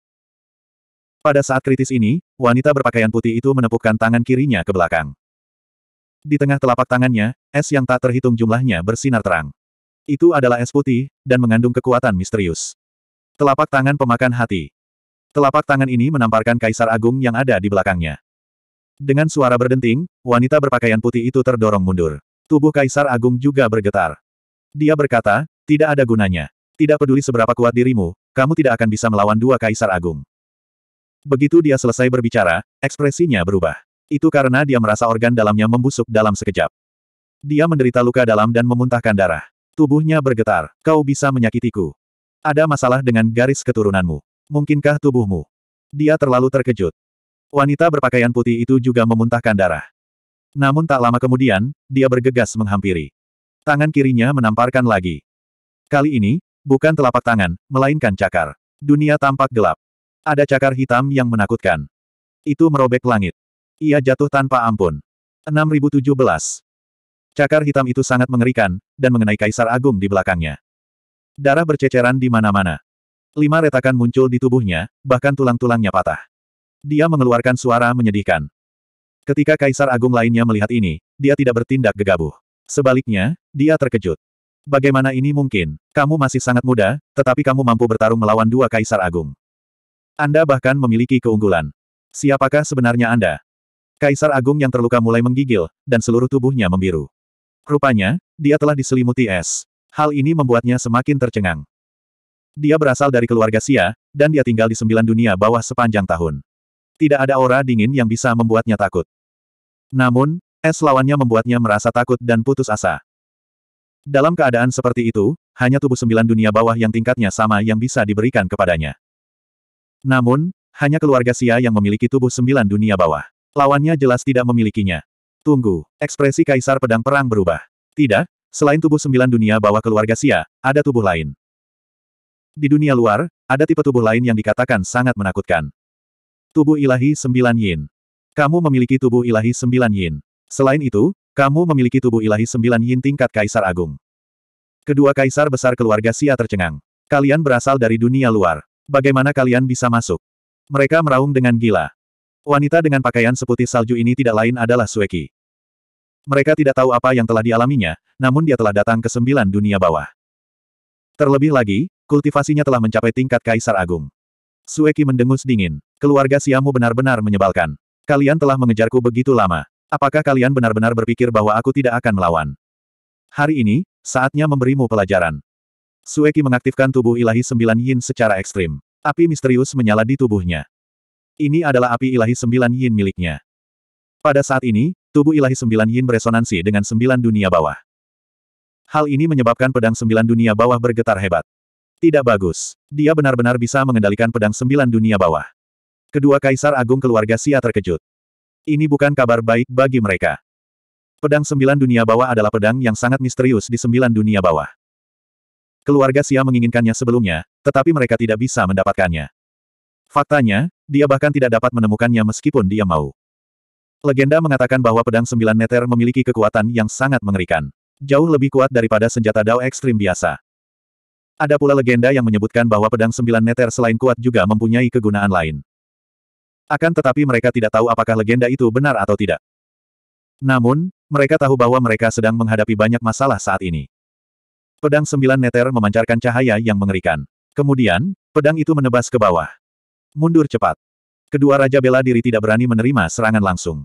Pada saat kritis ini, wanita berpakaian putih itu menepukkan tangan kirinya ke belakang. Di tengah telapak tangannya, es yang tak terhitung jumlahnya bersinar terang. Itu adalah es putih, dan mengandung kekuatan misterius. Telapak tangan pemakan hati. Telapak tangan ini menamparkan kaisar agung yang ada di belakangnya. Dengan suara berdenting, wanita berpakaian putih itu terdorong mundur. Tubuh kaisar agung juga bergetar. Dia berkata, tidak ada gunanya. Tidak peduli seberapa kuat dirimu, kamu tidak akan bisa melawan dua kaisar agung. Begitu dia selesai berbicara, ekspresinya berubah. Itu karena dia merasa organ dalamnya membusuk dalam sekejap. Dia menderita luka dalam dan memuntahkan darah. Tubuhnya bergetar, kau bisa menyakitiku. Ada masalah dengan garis keturunanmu. Mungkinkah tubuhmu? Dia terlalu terkejut. Wanita berpakaian putih itu juga memuntahkan darah. Namun tak lama kemudian, dia bergegas menghampiri. Tangan kirinya menamparkan lagi. Kali ini, bukan telapak tangan, melainkan cakar. Dunia tampak gelap. Ada cakar hitam yang menakutkan. Itu merobek langit. Ia jatuh tanpa ampun. 6017. Cakar hitam itu sangat mengerikan, dan mengenai Kaisar Agung di belakangnya. Darah berceceran di mana-mana. Lima retakan muncul di tubuhnya, bahkan tulang-tulangnya patah. Dia mengeluarkan suara menyedihkan. Ketika Kaisar Agung lainnya melihat ini, dia tidak bertindak gegabah. Sebaliknya, dia terkejut. Bagaimana ini mungkin? Kamu masih sangat muda, tetapi kamu mampu bertarung melawan dua Kaisar Agung. Anda bahkan memiliki keunggulan. Siapakah sebenarnya Anda? Kaisar Agung yang terluka mulai menggigil, dan seluruh tubuhnya membiru. Rupanya, dia telah diselimuti es. Hal ini membuatnya semakin tercengang. Dia berasal dari keluarga Sia, dan dia tinggal di sembilan dunia bawah sepanjang tahun. Tidak ada aura dingin yang bisa membuatnya takut. Namun, es lawannya membuatnya merasa takut dan putus asa. Dalam keadaan seperti itu, hanya tubuh sembilan dunia bawah yang tingkatnya sama yang bisa diberikan kepadanya. Namun, hanya keluarga Sia yang memiliki tubuh sembilan dunia bawah. Lawannya jelas tidak memilikinya. Tunggu, ekspresi Kaisar Pedang Perang berubah. Tidak, selain tubuh sembilan dunia bawah keluarga Sia, ada tubuh lain. Di dunia luar, ada tipe tubuh lain yang dikatakan sangat menakutkan. Tubuh ilahi sembilan yin. Kamu memiliki tubuh ilahi sembilan yin. Selain itu, kamu memiliki tubuh ilahi sembilan yin tingkat Kaisar Agung. Kedua Kaisar Besar keluarga Sia tercengang. Kalian berasal dari dunia luar. Bagaimana kalian bisa masuk? Mereka meraung dengan gila. Wanita dengan pakaian seputih salju ini tidak lain adalah Sueki. Mereka tidak tahu apa yang telah dialaminya, namun dia telah datang ke sembilan dunia bawah. Terlebih lagi, kultivasinya telah mencapai tingkat kaisar agung. Sueki mendengus dingin. Keluarga Siamu benar-benar menyebalkan. Kalian telah mengejarku begitu lama. Apakah kalian benar-benar berpikir bahwa aku tidak akan melawan? Hari ini, saatnya memberimu pelajaran. Sueki mengaktifkan tubuh ilahi sembilan yin secara ekstrim. Api misterius menyala di tubuhnya. Ini adalah api ilahi sembilan yin miliknya. Pada saat ini, tubuh ilahi sembilan yin beresonansi dengan sembilan dunia bawah. Hal ini menyebabkan pedang sembilan dunia bawah bergetar hebat. Tidak bagus. Dia benar-benar bisa mengendalikan pedang sembilan dunia bawah. Kedua kaisar agung keluarga Sia terkejut. Ini bukan kabar baik bagi mereka. Pedang sembilan dunia bawah adalah pedang yang sangat misterius di sembilan dunia bawah. Keluarga Sia menginginkannya sebelumnya, tetapi mereka tidak bisa mendapatkannya. Faktanya, dia bahkan tidak dapat menemukannya meskipun dia mau. Legenda mengatakan bahwa pedang sembilan neter memiliki kekuatan yang sangat mengerikan. Jauh lebih kuat daripada senjata dao ekstrim biasa. Ada pula legenda yang menyebutkan bahwa pedang sembilan neter selain kuat juga mempunyai kegunaan lain. Akan tetapi mereka tidak tahu apakah legenda itu benar atau tidak. Namun, mereka tahu bahwa mereka sedang menghadapi banyak masalah saat ini. Pedang sembilan neter memancarkan cahaya yang mengerikan. Kemudian, pedang itu menebas ke bawah. Mundur cepat. Kedua Raja Bela Diri tidak berani menerima serangan langsung.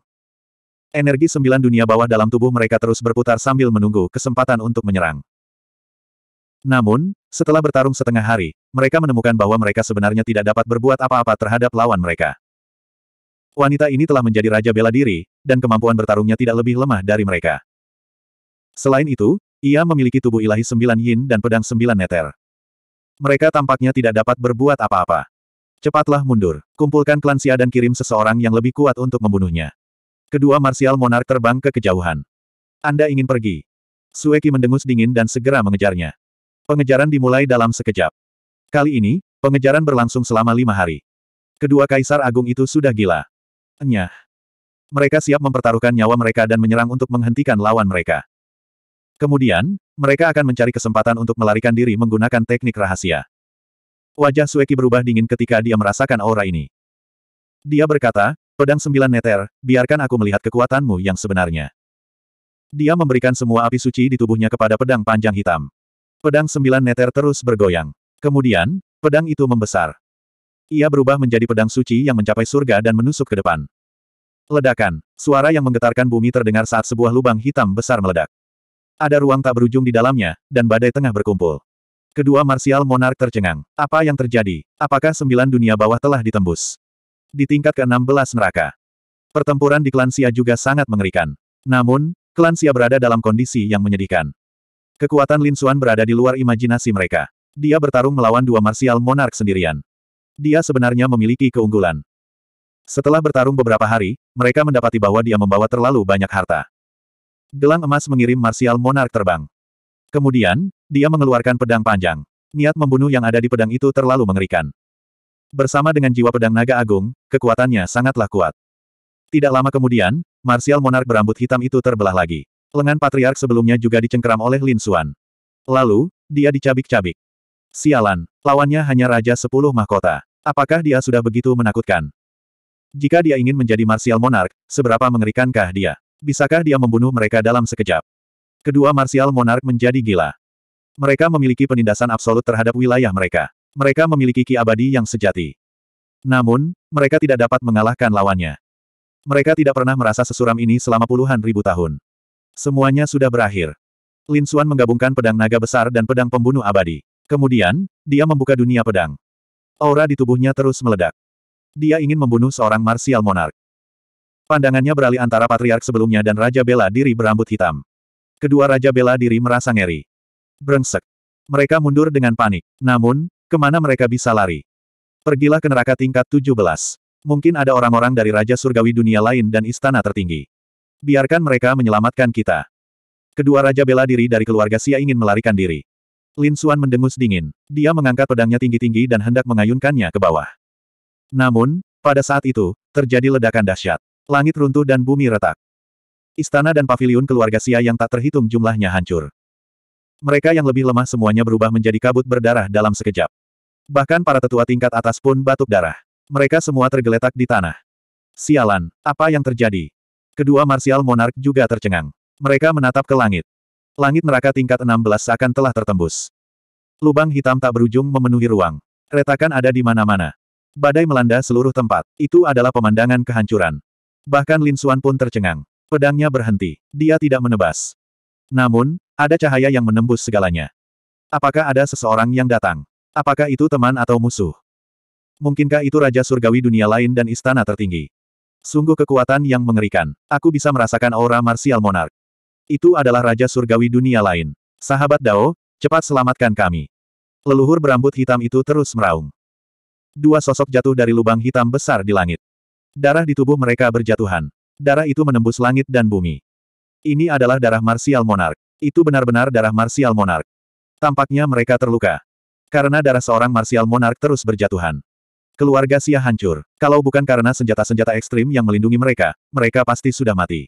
Energi sembilan dunia bawah dalam tubuh mereka terus berputar sambil menunggu kesempatan untuk menyerang. Namun, setelah bertarung setengah hari, mereka menemukan bahwa mereka sebenarnya tidak dapat berbuat apa-apa terhadap lawan mereka. Wanita ini telah menjadi Raja Bela Diri, dan kemampuan bertarungnya tidak lebih lemah dari mereka. Selain itu, ia memiliki tubuh ilahi sembilan yin dan pedang sembilan neter. Mereka tampaknya tidak dapat berbuat apa-apa. Cepatlah mundur. Kumpulkan klan Xia dan kirim seseorang yang lebih kuat untuk membunuhnya. Kedua Martial Monarch terbang ke kejauhan. Anda ingin pergi. Sueki mendengus dingin dan segera mengejarnya. Pengejaran dimulai dalam sekejap. Kali ini, pengejaran berlangsung selama lima hari. Kedua kaisar agung itu sudah gila. Enyah. Mereka siap mempertaruhkan nyawa mereka dan menyerang untuk menghentikan lawan mereka. Kemudian, mereka akan mencari kesempatan untuk melarikan diri menggunakan teknik rahasia. Wajah Sueki berubah dingin ketika dia merasakan aura ini. Dia berkata, pedang sembilan neter, biarkan aku melihat kekuatanmu yang sebenarnya. Dia memberikan semua api suci di tubuhnya kepada pedang panjang hitam. Pedang sembilan neter terus bergoyang. Kemudian, pedang itu membesar. Ia berubah menjadi pedang suci yang mencapai surga dan menusuk ke depan. Ledakan. Suara yang menggetarkan bumi terdengar saat sebuah lubang hitam besar meledak. Ada ruang tak berujung di dalamnya, dan badai tengah berkumpul. Kedua Martial Monarch tercengang. Apa yang terjadi? Apakah sembilan dunia bawah telah ditembus? Di tingkat ke-16 neraka. Pertempuran di klan Xia juga sangat mengerikan. Namun, klan Xia berada dalam kondisi yang menyedihkan. Kekuatan Lin Xuan berada di luar imajinasi mereka. Dia bertarung melawan dua Martial Monarch sendirian. Dia sebenarnya memiliki keunggulan. Setelah bertarung beberapa hari, mereka mendapati bahwa dia membawa terlalu banyak harta. Gelang emas mengirim Martial Monarch terbang. Kemudian, dia mengeluarkan pedang panjang. Niat membunuh yang ada di pedang itu terlalu mengerikan. Bersama dengan jiwa pedang naga agung, kekuatannya sangatlah kuat. Tidak lama kemudian, Martial Monark berambut hitam itu terbelah lagi. Lengan patriark sebelumnya juga dicengkeram oleh Lin Xuan. Lalu, dia dicabik-cabik. Sialan, lawannya hanya Raja Sepuluh Mahkota. Apakah dia sudah begitu menakutkan? Jika dia ingin menjadi Martial Monark, seberapa mengerikankah dia? Bisakah dia membunuh mereka dalam sekejap? Kedua Martial Monarch menjadi gila. Mereka memiliki penindasan absolut terhadap wilayah mereka. Mereka memiliki ki abadi yang sejati. Namun, mereka tidak dapat mengalahkan lawannya. Mereka tidak pernah merasa sesuram ini selama puluhan ribu tahun. Semuanya sudah berakhir. Lin Xuan menggabungkan pedang naga besar dan pedang pembunuh abadi. Kemudian, dia membuka dunia pedang. Aura di tubuhnya terus meledak. Dia ingin membunuh seorang Martial Monarch. Pandangannya beralih antara patriark sebelumnya dan Raja Bela diri berambut hitam. Kedua Raja Bela Diri merasa ngeri. Brengsek. Mereka mundur dengan panik. Namun, kemana mereka bisa lari? Pergilah ke neraka tingkat 17. Mungkin ada orang-orang dari Raja Surgawi dunia lain dan istana tertinggi. Biarkan mereka menyelamatkan kita. Kedua Raja Bela Diri dari keluarga Sia ingin melarikan diri. Lin Xuan mendengus dingin. Dia mengangkat pedangnya tinggi-tinggi dan hendak mengayunkannya ke bawah. Namun, pada saat itu, terjadi ledakan dahsyat. Langit runtuh dan bumi retak. Istana dan paviliun keluarga Sia yang tak terhitung jumlahnya hancur. Mereka yang lebih lemah semuanya berubah menjadi kabut berdarah dalam sekejap. Bahkan para tetua tingkat atas pun batuk darah. Mereka semua tergeletak di tanah. Sialan, apa yang terjadi? Kedua marsial monark juga tercengang. Mereka menatap ke langit. Langit neraka tingkat 16 seakan telah tertembus. Lubang hitam tak berujung memenuhi ruang. Retakan ada di mana-mana. Badai melanda seluruh tempat. Itu adalah pemandangan kehancuran. Bahkan Lin Xuan pun tercengang. Pedangnya berhenti. Dia tidak menebas. Namun, ada cahaya yang menembus segalanya. Apakah ada seseorang yang datang? Apakah itu teman atau musuh? Mungkinkah itu Raja Surgawi dunia lain dan istana tertinggi? Sungguh kekuatan yang mengerikan. Aku bisa merasakan aura martial Monarch. Itu adalah Raja Surgawi dunia lain. Sahabat Dao, cepat selamatkan kami. Leluhur berambut hitam itu terus meraung. Dua sosok jatuh dari lubang hitam besar di langit. Darah di tubuh mereka berjatuhan. Darah itu menembus langit dan bumi. Ini adalah darah marsial monark. Itu benar-benar darah marsial monark. Tampaknya mereka terluka. Karena darah seorang marsial monark terus berjatuhan. Keluarga Sia hancur. Kalau bukan karena senjata-senjata ekstrim yang melindungi mereka, mereka pasti sudah mati.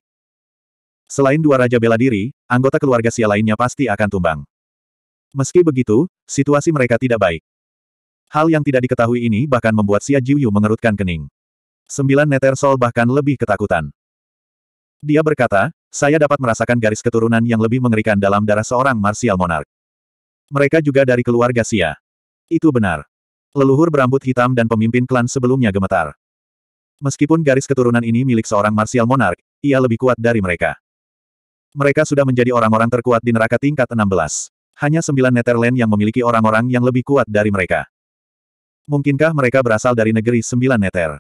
Selain dua raja bela diri, anggota keluarga Sia lainnya pasti akan tumbang. Meski begitu, situasi mereka tidak baik. Hal yang tidak diketahui ini bahkan membuat Sia Jiuyu mengerutkan kening. Sembilan Netersol bahkan lebih ketakutan. Dia berkata, saya dapat merasakan garis keturunan yang lebih mengerikan dalam darah seorang martial Monarch. Mereka juga dari keluarga Sia. Itu benar. Leluhur berambut hitam dan pemimpin klan sebelumnya gemetar. Meskipun garis keturunan ini milik seorang martial Monarch, ia lebih kuat dari mereka. Mereka sudah menjadi orang-orang terkuat di neraka tingkat 16. Hanya sembilan Netherland yang memiliki orang-orang yang lebih kuat dari mereka. Mungkinkah mereka berasal dari negeri sembilan Nether?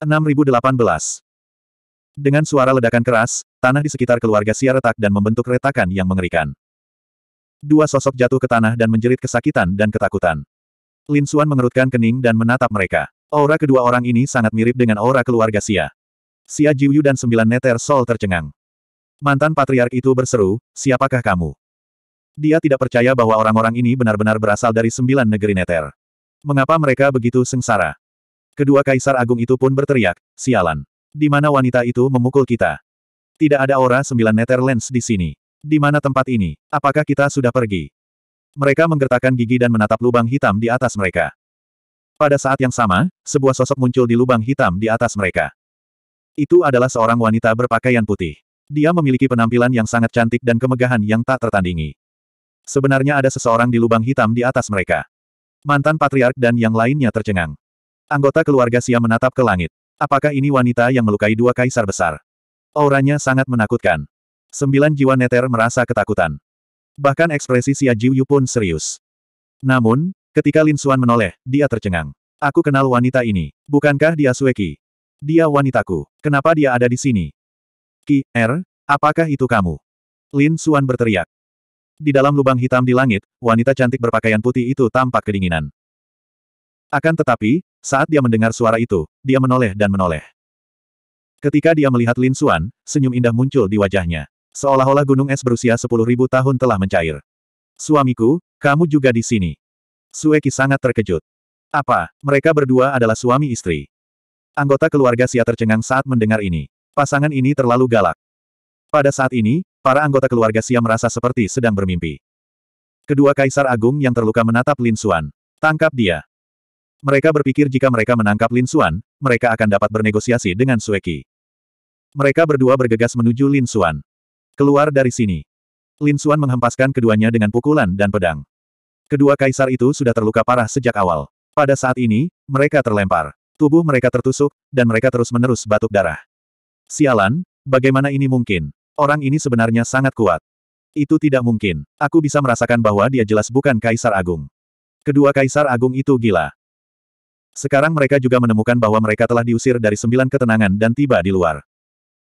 6018. Dengan suara ledakan keras, tanah di sekitar keluarga Sia retak dan membentuk retakan yang mengerikan. Dua sosok jatuh ke tanah dan menjerit kesakitan dan ketakutan. Lin Xuan mengerutkan kening dan menatap mereka. Aura kedua orang ini sangat mirip dengan aura keluarga Sia. Xia Jiuyu dan sembilan neter Sol tercengang. Mantan patriark itu berseru, siapakah kamu? Dia tidak percaya bahwa orang-orang ini benar-benar berasal dari sembilan negeri neter. Mengapa mereka begitu sengsara? Kedua kaisar agung itu pun berteriak, sialan. Di mana wanita itu memukul kita? Tidak ada aura sembilan Netherlands di sini. Di mana tempat ini? Apakah kita sudah pergi? Mereka menggertakkan gigi dan menatap lubang hitam di atas mereka. Pada saat yang sama, sebuah sosok muncul di lubang hitam di atas mereka. Itu adalah seorang wanita berpakaian putih. Dia memiliki penampilan yang sangat cantik dan kemegahan yang tak tertandingi. Sebenarnya ada seseorang di lubang hitam di atas mereka. Mantan patriark dan yang lainnya tercengang. Anggota keluarga Sia menatap ke langit. Apakah ini wanita yang melukai dua kaisar besar? Auranya sangat menakutkan. Sembilan jiwa neter merasa ketakutan. Bahkan ekspresi Xia Jiuyu pun serius. Namun, ketika Lin Xuan menoleh, dia tercengang. Aku kenal wanita ini. Bukankah dia Sueki? Dia wanitaku. Kenapa dia ada di sini? Ki, Er, apakah itu kamu? Lin Xuan berteriak. Di dalam lubang hitam di langit, wanita cantik berpakaian putih itu tampak kedinginan. Akan tetapi, saat dia mendengar suara itu, dia menoleh dan menoleh. Ketika dia melihat Lin Xuan, senyum indah muncul di wajahnya. Seolah-olah gunung es berusia sepuluh ribu tahun telah mencair. Suamiku, kamu juga di sini. Sueki sangat terkejut. Apa, mereka berdua adalah suami istri? Anggota keluarga Sia tercengang saat mendengar ini. Pasangan ini terlalu galak. Pada saat ini, para anggota keluarga Sia merasa seperti sedang bermimpi. Kedua kaisar agung yang terluka menatap Lin Xuan. Tangkap dia. Mereka berpikir jika mereka menangkap Lin Xuan, mereka akan dapat bernegosiasi dengan Sueki. Mereka berdua bergegas menuju Lin Xuan. Keluar dari sini. Lin Xuan menghempaskan keduanya dengan pukulan dan pedang. Kedua kaisar itu sudah terluka parah sejak awal. Pada saat ini, mereka terlempar. Tubuh mereka tertusuk, dan mereka terus-menerus batuk darah. Sialan, bagaimana ini mungkin? Orang ini sebenarnya sangat kuat. Itu tidak mungkin. Aku bisa merasakan bahwa dia jelas bukan Kaisar Agung. Kedua Kaisar Agung itu gila. Sekarang mereka juga menemukan bahwa mereka telah diusir dari sembilan ketenangan dan tiba di luar.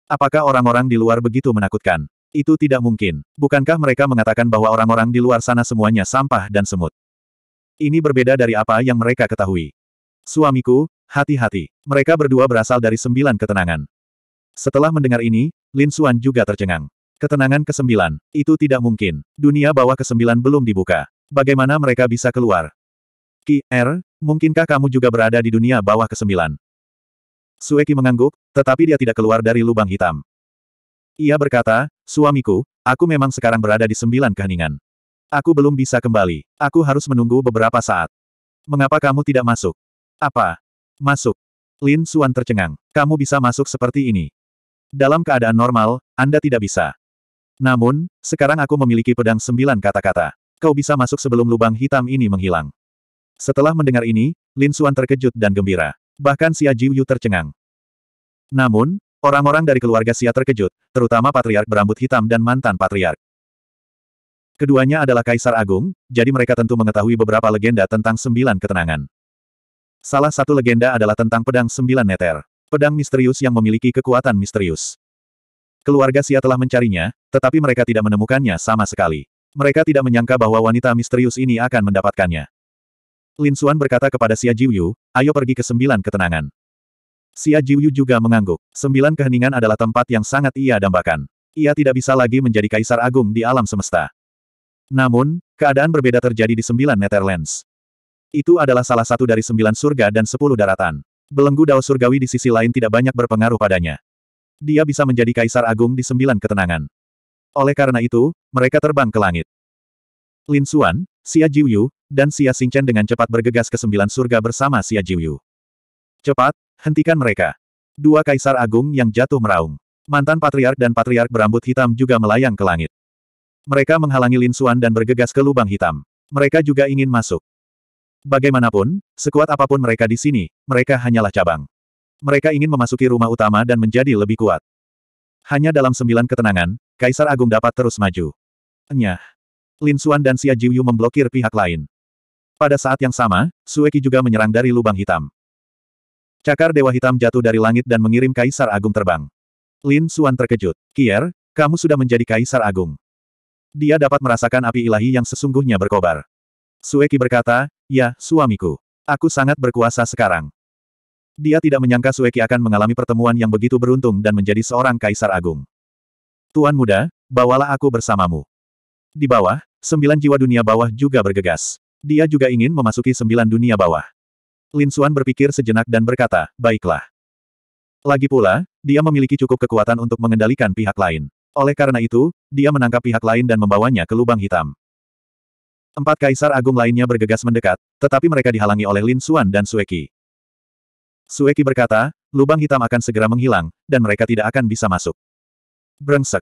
Apakah orang-orang di luar begitu menakutkan? Itu tidak mungkin. Bukankah mereka mengatakan bahwa orang-orang di luar sana semuanya sampah dan semut? Ini berbeda dari apa yang mereka ketahui. Suamiku, hati-hati. Mereka berdua berasal dari sembilan ketenangan. Setelah mendengar ini, Lin Xuan juga tercengang. Ketenangan ke-9. Itu tidak mungkin. Dunia bawah ke-9 belum dibuka. Bagaimana mereka bisa keluar? Sueki, R, er, mungkinkah kamu juga berada di dunia bawah kesembilan? Sueki mengangguk, tetapi dia tidak keluar dari lubang hitam. Ia berkata, suamiku, aku memang sekarang berada di sembilan keheningan. Aku belum bisa kembali. Aku harus menunggu beberapa saat. Mengapa kamu tidak masuk? Apa? Masuk. Lin Suan tercengang. Kamu bisa masuk seperti ini. Dalam keadaan normal, Anda tidak bisa. Namun, sekarang aku memiliki pedang sembilan kata-kata. Kau bisa masuk sebelum lubang hitam ini menghilang. Setelah mendengar ini, Lin Xuan terkejut dan gembira. Bahkan Xia Jiuyu tercengang. Namun, orang-orang dari keluarga Xia terkejut, terutama patriark berambut hitam dan mantan patriark. Keduanya adalah kaisar agung, jadi mereka tentu mengetahui beberapa legenda tentang sembilan ketenangan. Salah satu legenda adalah tentang pedang sembilan neter, pedang misterius yang memiliki kekuatan misterius. Keluarga Xia telah mencarinya, tetapi mereka tidak menemukannya sama sekali. Mereka tidak menyangka bahwa wanita misterius ini akan mendapatkannya. Lin Xuan berkata kepada Xia Jiuyu, ayo pergi ke sembilan ketenangan. Xia Jiuyu juga mengangguk. Sembilan keheningan adalah tempat yang sangat ia dambakan. Ia tidak bisa lagi menjadi kaisar agung di alam semesta. Namun, keadaan berbeda terjadi di sembilan Netherlands. Itu adalah salah satu dari sembilan surga dan sepuluh daratan. Belenggu Dao Surgawi di sisi lain tidak banyak berpengaruh padanya. Dia bisa menjadi kaisar agung di sembilan ketenangan. Oleh karena itu, mereka terbang ke langit. Lin Xuan, Xia Jiuyu, dan Xia Xingchen dengan cepat bergegas ke sembilan surga bersama Xia Jiuyu. Cepat, hentikan mereka. Dua kaisar agung yang jatuh meraung. Mantan patriark dan patriark berambut hitam juga melayang ke langit. Mereka menghalangi Lin Xuan dan bergegas ke lubang hitam. Mereka juga ingin masuk. Bagaimanapun, sekuat apapun mereka di sini, mereka hanyalah cabang. Mereka ingin memasuki rumah utama dan menjadi lebih kuat. Hanya dalam sembilan ketenangan, Kaisar Agung dapat terus maju. Enyah. Lin Xuan dan Xia Jiuyu memblokir pihak lain. Pada saat yang sama, Sueki juga menyerang dari lubang hitam. Cakar Dewa Hitam jatuh dari langit dan mengirim Kaisar Agung terbang. Lin Suan terkejut. Kier, kamu sudah menjadi Kaisar Agung. Dia dapat merasakan api ilahi yang sesungguhnya berkobar. Sueki berkata, ya, suamiku. Aku sangat berkuasa sekarang. Dia tidak menyangka Sueki akan mengalami pertemuan yang begitu beruntung dan menjadi seorang Kaisar Agung. Tuan muda, bawalah aku bersamamu. Di bawah, sembilan jiwa dunia bawah juga bergegas. Dia juga ingin memasuki sembilan dunia bawah. Lin Xuan berpikir sejenak dan berkata, baiklah. Lagi pula, dia memiliki cukup kekuatan untuk mengendalikan pihak lain. Oleh karena itu, dia menangkap pihak lain dan membawanya ke lubang hitam. Empat kaisar agung lainnya bergegas mendekat, tetapi mereka dihalangi oleh Lin Xuan dan Sueki. Sueki berkata, lubang hitam akan segera menghilang, dan mereka tidak akan bisa masuk. Brengsek.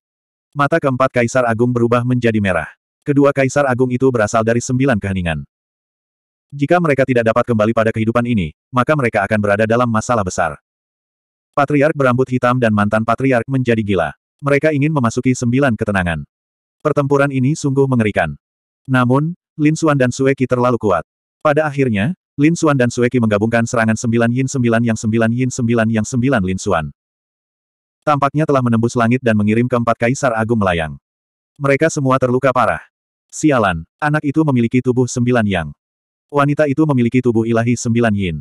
Mata keempat kaisar agung berubah menjadi merah kedua kaisar agung itu berasal dari sembilan keheningan. Jika mereka tidak dapat kembali pada kehidupan ini, maka mereka akan berada dalam masalah besar. Patriark berambut hitam dan mantan patriark menjadi gila. Mereka ingin memasuki sembilan ketenangan. Pertempuran ini sungguh mengerikan. Namun, Lin Xuan dan Sueki terlalu kuat. Pada akhirnya, Lin Xuan dan Sueki menggabungkan serangan sembilan yin sembilan yang sembilan yin sembilan yang sembilan Lin Xuan. Tampaknya telah menembus langit dan mengirim keempat kaisar agung melayang. Mereka semua terluka parah. Sialan, anak itu memiliki tubuh sembilan yang. Wanita itu memiliki tubuh ilahi sembilan yin.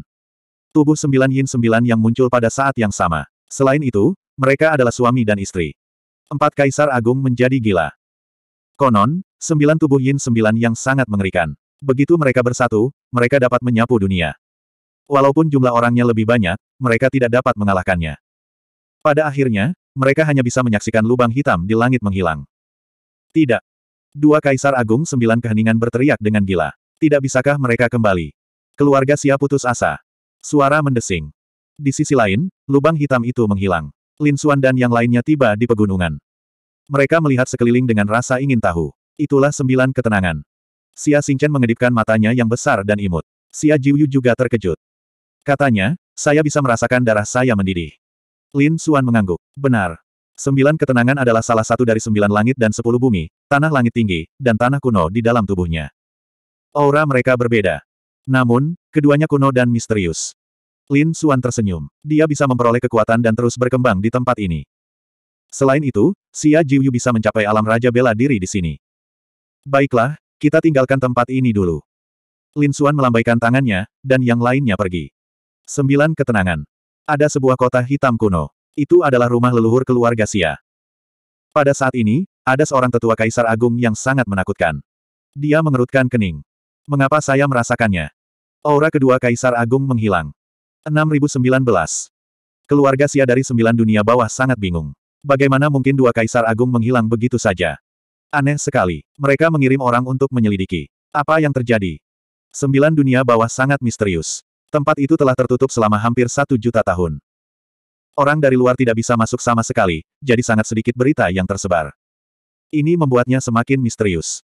Tubuh sembilan yin sembilan yang muncul pada saat yang sama. Selain itu, mereka adalah suami dan istri. Empat kaisar agung menjadi gila. Konon, sembilan tubuh yin sembilan yang sangat mengerikan. Begitu mereka bersatu, mereka dapat menyapu dunia. Walaupun jumlah orangnya lebih banyak, mereka tidak dapat mengalahkannya. Pada akhirnya, mereka hanya bisa menyaksikan lubang hitam di langit menghilang. Tidak, Dua kaisar agung sembilan keheningan berteriak dengan gila. Tidak bisakah mereka kembali? Keluarga Xia putus asa. Suara mendesing. Di sisi lain, lubang hitam itu menghilang. Lin Xuan dan yang lainnya tiba di pegunungan. Mereka melihat sekeliling dengan rasa ingin tahu. Itulah sembilan ketenangan. Xia Xingchen mengedipkan matanya yang besar dan imut. Xia Jiuyu juga terkejut. Katanya, saya bisa merasakan darah saya mendidih. Lin Xuan mengangguk. Benar. Sembilan ketenangan adalah salah satu dari sembilan langit dan sepuluh bumi, tanah langit tinggi, dan tanah kuno di dalam tubuhnya. Aura mereka berbeda. Namun, keduanya kuno dan misterius. Lin Suan tersenyum. Dia bisa memperoleh kekuatan dan terus berkembang di tempat ini. Selain itu, Xia Jiuyu bisa mencapai alam raja bela diri di sini. Baiklah, kita tinggalkan tempat ini dulu. Lin Suan melambaikan tangannya, dan yang lainnya pergi. Sembilan ketenangan. Ada sebuah kota hitam kuno. Itu adalah rumah leluhur keluarga Sia. Pada saat ini, ada seorang tetua kaisar agung yang sangat menakutkan. Dia mengerutkan kening. Mengapa saya merasakannya? Aura kedua kaisar agung menghilang. 6019. Keluarga Sia dari sembilan dunia bawah sangat bingung. Bagaimana mungkin dua kaisar agung menghilang begitu saja? Aneh sekali. Mereka mengirim orang untuk menyelidiki. Apa yang terjadi? Sembilan dunia bawah sangat misterius. Tempat itu telah tertutup selama hampir satu juta tahun. Orang dari luar tidak bisa masuk sama sekali, jadi sangat sedikit berita yang tersebar. Ini membuatnya semakin misterius.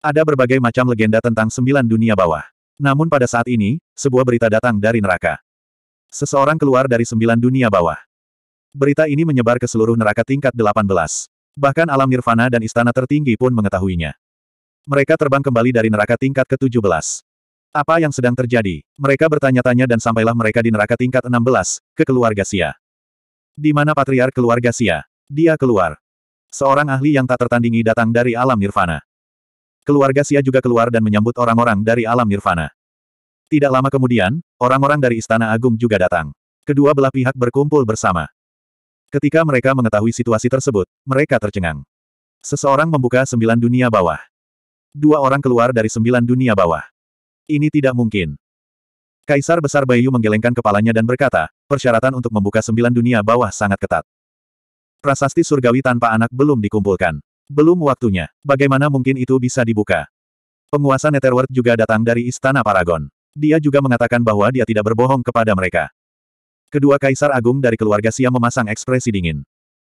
Ada berbagai macam legenda tentang sembilan dunia bawah. Namun pada saat ini, sebuah berita datang dari neraka. Seseorang keluar dari sembilan dunia bawah. Berita ini menyebar ke seluruh neraka tingkat 18. Bahkan alam nirvana dan istana tertinggi pun mengetahuinya. Mereka terbang kembali dari neraka tingkat ke-17. Apa yang sedang terjadi? Mereka bertanya-tanya dan sampailah mereka di neraka tingkat 16, ke keluarga Sia. Di mana patriar keluarga Sia? Dia keluar. Seorang ahli yang tak tertandingi datang dari alam nirvana. Keluarga Sia juga keluar dan menyambut orang-orang dari alam nirvana. Tidak lama kemudian, orang-orang dari Istana Agung juga datang. Kedua belah pihak berkumpul bersama. Ketika mereka mengetahui situasi tersebut, mereka tercengang. Seseorang membuka sembilan dunia bawah. Dua orang keluar dari sembilan dunia bawah. Ini tidak mungkin. Kaisar Besar Bayu menggelengkan kepalanya dan berkata, persyaratan untuk membuka sembilan dunia bawah sangat ketat. Prasasti surgawi tanpa anak belum dikumpulkan. Belum waktunya. Bagaimana mungkin itu bisa dibuka? Penguasa Netherworld juga datang dari Istana Paragon. Dia juga mengatakan bahwa dia tidak berbohong kepada mereka. Kedua Kaisar Agung dari keluarga Sia memasang ekspresi dingin.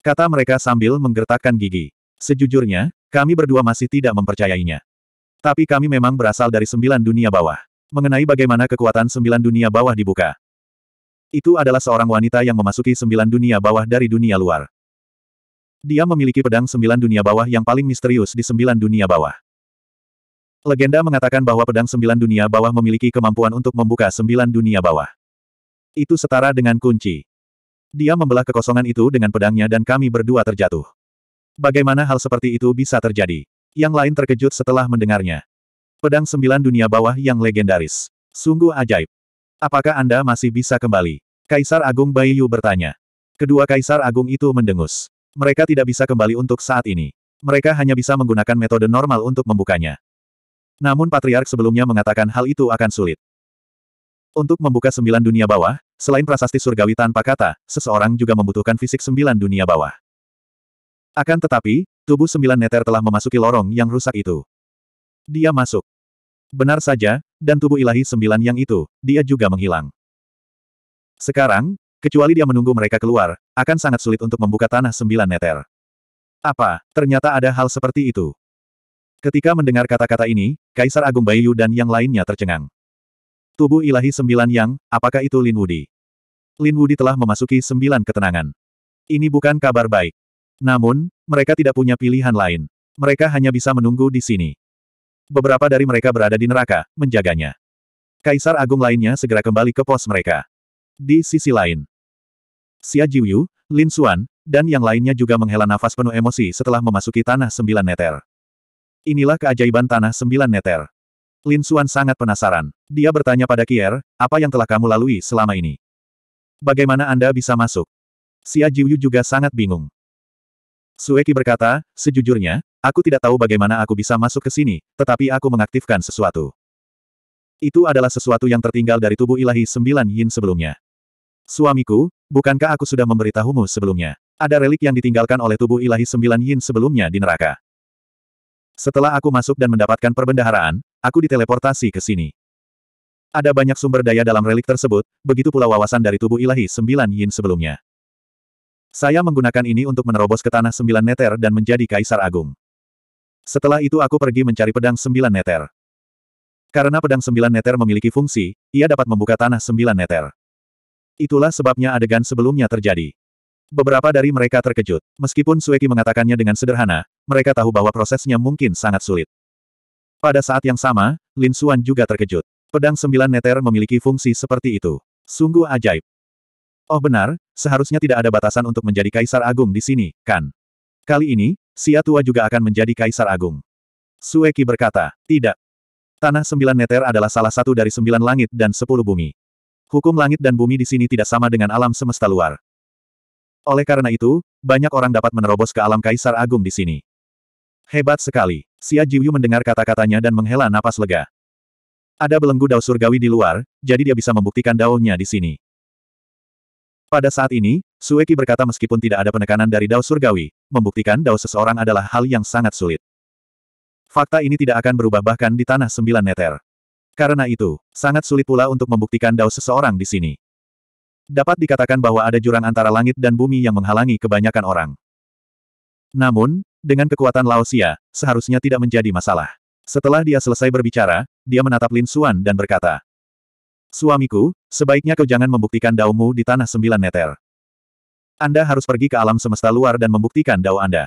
Kata mereka sambil menggertakkan gigi. Sejujurnya, kami berdua masih tidak mempercayainya. Tapi kami memang berasal dari sembilan dunia bawah mengenai bagaimana kekuatan sembilan dunia bawah dibuka. Itu adalah seorang wanita yang memasuki sembilan dunia bawah dari dunia luar. Dia memiliki pedang sembilan dunia bawah yang paling misterius di sembilan dunia bawah. Legenda mengatakan bahwa pedang sembilan dunia bawah memiliki kemampuan untuk membuka sembilan dunia bawah. Itu setara dengan kunci. Dia membelah kekosongan itu dengan pedangnya dan kami berdua terjatuh. Bagaimana hal seperti itu bisa terjadi? Yang lain terkejut setelah mendengarnya. Pedang Sembilan Dunia Bawah yang legendaris. Sungguh ajaib. Apakah Anda masih bisa kembali? Kaisar Agung Baiyu bertanya. Kedua Kaisar Agung itu mendengus. Mereka tidak bisa kembali untuk saat ini. Mereka hanya bisa menggunakan metode normal untuk membukanya. Namun Patriark sebelumnya mengatakan hal itu akan sulit. Untuk membuka sembilan dunia bawah, selain prasasti surgawi tanpa kata, seseorang juga membutuhkan fisik sembilan dunia bawah. Akan tetapi, tubuh sembilan neter telah memasuki lorong yang rusak itu. Dia masuk. Benar saja, dan tubuh ilahi sembilan yang itu, dia juga menghilang. Sekarang, kecuali dia menunggu mereka keluar, akan sangat sulit untuk membuka tanah sembilan neter. Apa, ternyata ada hal seperti itu? Ketika mendengar kata-kata ini, Kaisar Agung Bayu dan yang lainnya tercengang. Tubuh ilahi sembilan yang, apakah itu Lin Wudi? Lin Wudi telah memasuki sembilan ketenangan. Ini bukan kabar baik. Namun, mereka tidak punya pilihan lain. Mereka hanya bisa menunggu di sini beberapa dari mereka berada di neraka, menjaganya. Kaisar Agung lainnya segera kembali ke pos mereka. Di sisi lain, Xia Jiuyu, Lin Xuan, dan yang lainnya juga menghela nafas penuh emosi setelah memasuki tanah sembilan neter. Inilah keajaiban tanah sembilan neter. Lin Xuan sangat penasaran. Dia bertanya pada Kier, apa yang telah kamu lalui selama ini? Bagaimana Anda bisa masuk? Xia Jiuyu juga sangat bingung. Sueki berkata, sejujurnya, Aku tidak tahu bagaimana aku bisa masuk ke sini, tetapi aku mengaktifkan sesuatu. Itu adalah sesuatu yang tertinggal dari tubuh ilahi sembilan yin sebelumnya. Suamiku, bukankah aku sudah memberitahumu sebelumnya? Ada relik yang ditinggalkan oleh tubuh ilahi sembilan yin sebelumnya di neraka. Setelah aku masuk dan mendapatkan perbendaharaan, aku diteleportasi ke sini. Ada banyak sumber daya dalam relik tersebut, begitu pula wawasan dari tubuh ilahi sembilan yin sebelumnya. Saya menggunakan ini untuk menerobos ke tanah sembilan neter dan menjadi kaisar agung. Setelah itu aku pergi mencari pedang sembilan neter. Karena pedang sembilan neter memiliki fungsi, ia dapat membuka tanah sembilan neter. Itulah sebabnya adegan sebelumnya terjadi. Beberapa dari mereka terkejut. Meskipun Sueki mengatakannya dengan sederhana, mereka tahu bahwa prosesnya mungkin sangat sulit. Pada saat yang sama, Lin Suan juga terkejut. Pedang sembilan neter memiliki fungsi seperti itu. Sungguh ajaib. Oh benar, seharusnya tidak ada batasan untuk menjadi kaisar agung di sini, kan? Kali ini, Sia tua juga akan menjadi kaisar agung. Sueki berkata, tidak. Tanah sembilan meter adalah salah satu dari sembilan langit dan sepuluh bumi. Hukum langit dan bumi di sini tidak sama dengan alam semesta luar. Oleh karena itu, banyak orang dapat menerobos ke alam kaisar agung di sini. Hebat sekali. Xia Jiuyu mendengar kata-katanya dan menghela napas lega. Ada belenggu dao surgawi di luar, jadi dia bisa membuktikan daunnya di sini. Pada saat ini, Sueki berkata meskipun tidak ada penekanan dari dao surgawi, membuktikan Dao seseorang adalah hal yang sangat sulit. Fakta ini tidak akan berubah bahkan di tanah sembilan neter. Karena itu, sangat sulit pula untuk membuktikan Dao seseorang di sini. Dapat dikatakan bahwa ada jurang antara langit dan bumi yang menghalangi kebanyakan orang. Namun, dengan kekuatan Laosia, seharusnya tidak menjadi masalah. Setelah dia selesai berbicara, dia menatap Lin Suan dan berkata, Suamiku, sebaiknya kau jangan membuktikan daumu di tanah sembilan neter. Anda harus pergi ke alam semesta luar dan membuktikan Dao Anda.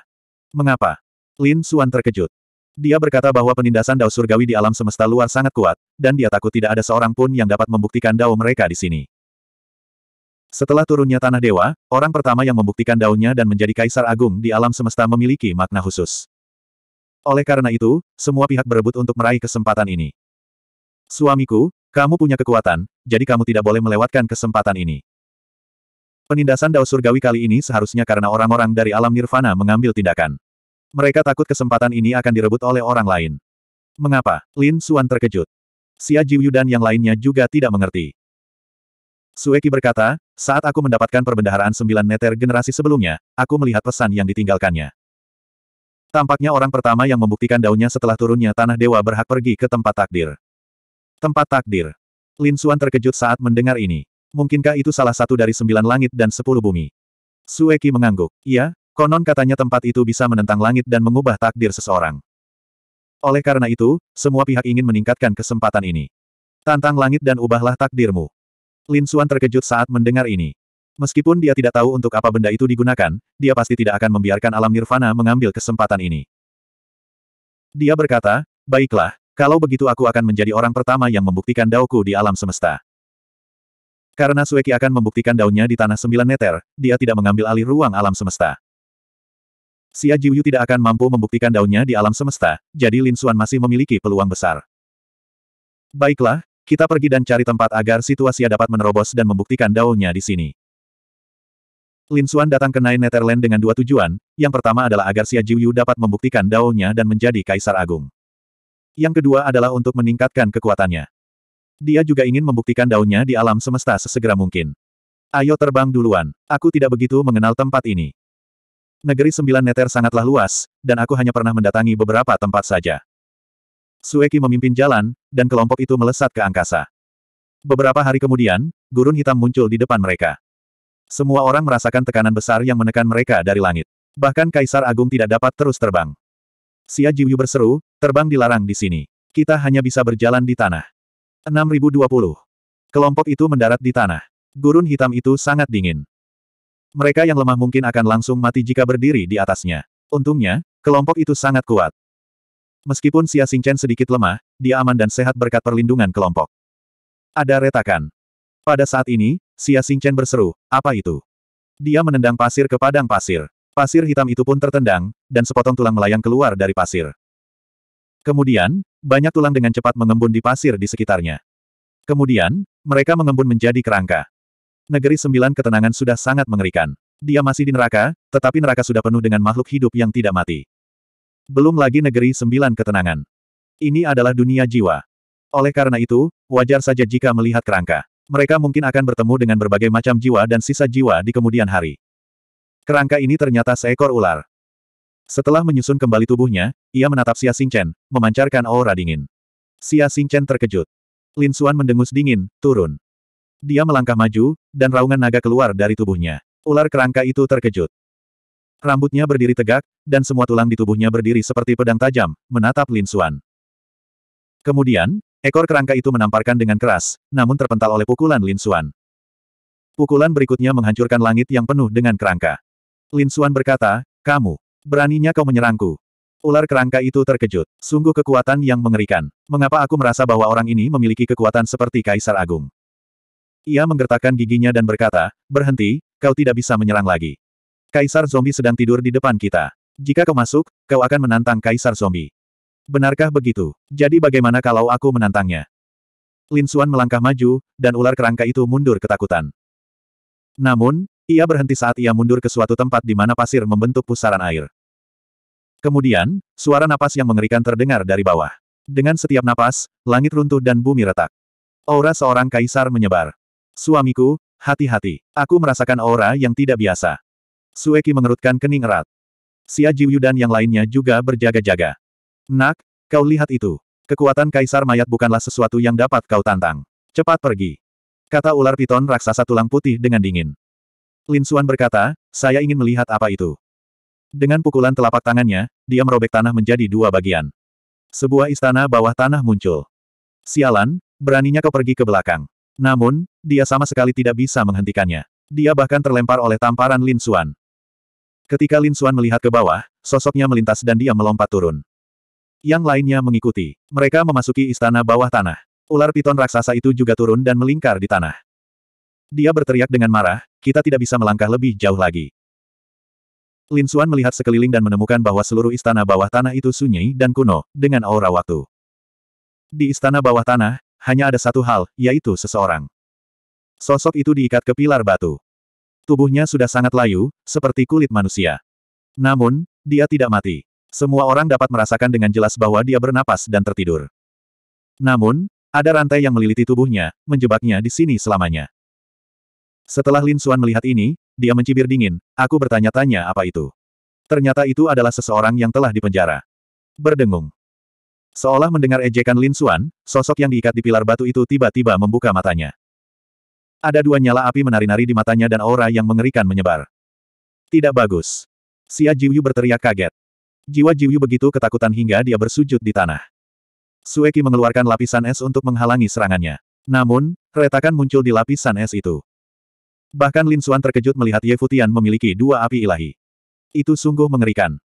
Mengapa? Lin Suan terkejut. Dia berkata bahwa penindasan Dao surgawi di alam semesta luar sangat kuat, dan dia takut tidak ada seorang pun yang dapat membuktikan Dao mereka di sini. Setelah turunnya Tanah Dewa, orang pertama yang membuktikan daunnya dan menjadi kaisar agung di alam semesta memiliki makna khusus. Oleh karena itu, semua pihak berebut untuk meraih kesempatan ini. Suamiku, kamu punya kekuatan, jadi kamu tidak boleh melewatkan kesempatan ini. Penindasan Dao Surgawi kali ini seharusnya karena orang-orang dari alam nirvana mengambil tindakan. Mereka takut kesempatan ini akan direbut oleh orang lain. Mengapa? Lin Xuan terkejut. Xia Jiuyu dan yang lainnya juga tidak mengerti. Sueki berkata, saat aku mendapatkan perbendaharaan sembilan neter generasi sebelumnya, aku melihat pesan yang ditinggalkannya. Tampaknya orang pertama yang membuktikan daunnya setelah turunnya tanah dewa berhak pergi ke tempat takdir. Tempat takdir. Lin Xuan terkejut saat mendengar ini. Mungkinkah itu salah satu dari sembilan langit dan sepuluh bumi? Sueki mengangguk. Iya, konon katanya tempat itu bisa menentang langit dan mengubah takdir seseorang. Oleh karena itu, semua pihak ingin meningkatkan kesempatan ini. Tantang langit dan ubahlah takdirmu. Lin Suan terkejut saat mendengar ini. Meskipun dia tidak tahu untuk apa benda itu digunakan, dia pasti tidak akan membiarkan alam nirvana mengambil kesempatan ini. Dia berkata, baiklah, kalau begitu aku akan menjadi orang pertama yang membuktikan dauku di alam semesta. Karena Sueki akan membuktikan daunnya di tanah sembilan meter, dia tidak mengambil alih ruang alam semesta. Xia Jiuyu tidak akan mampu membuktikan daunnya di alam semesta, jadi Lin Xuan masih memiliki peluang besar. Baiklah, kita pergi dan cari tempat agar situasi dapat menerobos dan membuktikan daunnya di sini. Lin Xuan datang ke Nine Netherland dengan dua tujuan, yang pertama adalah agar Xia Jiuyu dapat membuktikan daunnya dan menjadi Kaisar Agung. Yang kedua adalah untuk meningkatkan kekuatannya. Dia juga ingin membuktikan daunnya di alam semesta sesegera mungkin. Ayo terbang duluan. Aku tidak begitu mengenal tempat ini. Negeri Sembilan Neter sangatlah luas, dan aku hanya pernah mendatangi beberapa tempat saja. Sueki memimpin jalan, dan kelompok itu melesat ke angkasa. Beberapa hari kemudian, gurun hitam muncul di depan mereka. Semua orang merasakan tekanan besar yang menekan mereka dari langit. Bahkan Kaisar Agung tidak dapat terus terbang. Xia Jiuyu berseru, terbang dilarang di sini. Kita hanya bisa berjalan di tanah. 6020. Kelompok itu mendarat di tanah. Gurun hitam itu sangat dingin. Mereka yang lemah mungkin akan langsung mati jika berdiri di atasnya. Untungnya, kelompok itu sangat kuat. Meskipun Xia Xingchen sedikit lemah, dia aman dan sehat berkat perlindungan kelompok. Ada retakan. Pada saat ini, Xia Xingchen berseru, apa itu? Dia menendang pasir ke padang pasir. Pasir hitam itu pun tertendang, dan sepotong tulang melayang keluar dari pasir. Kemudian, banyak tulang dengan cepat mengembun di pasir di sekitarnya. Kemudian, mereka mengembun menjadi kerangka. Negeri sembilan ketenangan sudah sangat mengerikan. Dia masih di neraka, tetapi neraka sudah penuh dengan makhluk hidup yang tidak mati. Belum lagi negeri sembilan ketenangan. Ini adalah dunia jiwa. Oleh karena itu, wajar saja jika melihat kerangka. Mereka mungkin akan bertemu dengan berbagai macam jiwa dan sisa jiwa di kemudian hari. Kerangka ini ternyata seekor ular. Setelah menyusun kembali tubuhnya, ia menatap Xia Xingchen, memancarkan aura dingin. Xia Xingchen terkejut. Lin Xuan mendengus dingin, turun. Dia melangkah maju, dan raungan naga keluar dari tubuhnya. Ular kerangka itu terkejut. Rambutnya berdiri tegak, dan semua tulang di tubuhnya berdiri seperti pedang tajam, menatap Lin Xuan. Kemudian, ekor kerangka itu menamparkan dengan keras, namun terpental oleh pukulan Lin Xuan. Pukulan berikutnya menghancurkan langit yang penuh dengan kerangka. Lin Xuan berkata, kamu. Beraninya kau menyerangku. Ular kerangka itu terkejut. Sungguh kekuatan yang mengerikan. Mengapa aku merasa bahwa orang ini memiliki kekuatan seperti Kaisar Agung? Ia menggertakkan giginya dan berkata, berhenti, kau tidak bisa menyerang lagi. Kaisar zombie sedang tidur di depan kita. Jika kau masuk, kau akan menantang Kaisar zombie. Benarkah begitu? Jadi bagaimana kalau aku menantangnya? Lin Xuan melangkah maju, dan ular kerangka itu mundur ketakutan. Namun, ia berhenti saat ia mundur ke suatu tempat di mana pasir membentuk pusaran air. Kemudian, suara napas yang mengerikan terdengar dari bawah. Dengan setiap napas, langit runtuh dan bumi retak. Aura seorang kaisar menyebar. Suamiku, hati-hati. Aku merasakan aura yang tidak biasa. Sueki mengerutkan kening erat. Si Jiuyu dan yang lainnya juga berjaga-jaga. Nak, kau lihat itu. Kekuatan kaisar mayat bukanlah sesuatu yang dapat kau tantang. Cepat pergi. Kata ular piton raksasa tulang putih dengan dingin. Lin Suan berkata, saya ingin melihat apa itu. Dengan pukulan telapak tangannya, dia merobek tanah menjadi dua bagian. Sebuah istana bawah tanah muncul. Sialan, beraninya kau pergi ke belakang. Namun, dia sama sekali tidak bisa menghentikannya. Dia bahkan terlempar oleh tamparan Lin Xuan. Ketika Lin Xuan melihat ke bawah, sosoknya melintas dan dia melompat turun. Yang lainnya mengikuti. Mereka memasuki istana bawah tanah. Ular piton raksasa itu juga turun dan melingkar di tanah. Dia berteriak dengan marah, kita tidak bisa melangkah lebih jauh lagi. Lin Xuan melihat sekeliling dan menemukan bahwa seluruh istana bawah tanah itu sunyi dan kuno, dengan aura waktu. Di istana bawah tanah, hanya ada satu hal, yaitu seseorang. Sosok itu diikat ke pilar batu. Tubuhnya sudah sangat layu, seperti kulit manusia. Namun, dia tidak mati. Semua orang dapat merasakan dengan jelas bahwa dia bernapas dan tertidur. Namun, ada rantai yang meliliti tubuhnya, menjebaknya di sini selamanya. Setelah Lin Xuan melihat ini, dia mencibir dingin, aku bertanya-tanya apa itu. Ternyata itu adalah seseorang yang telah dipenjara. Berdengung. Seolah mendengar ejekan Lin Xuan, sosok yang diikat di pilar batu itu tiba-tiba membuka matanya. Ada dua nyala api menari-nari di matanya dan aura yang mengerikan menyebar. Tidak bagus. Xia Jiuyu berteriak kaget. Jiwa Jiuyu begitu ketakutan hingga dia bersujud di tanah. Sueki mengeluarkan lapisan es untuk menghalangi serangannya. Namun, retakan muncul di lapisan es itu. Bahkan Lin Suan terkejut melihat Ye Futian memiliki dua api ilahi. Itu sungguh mengerikan.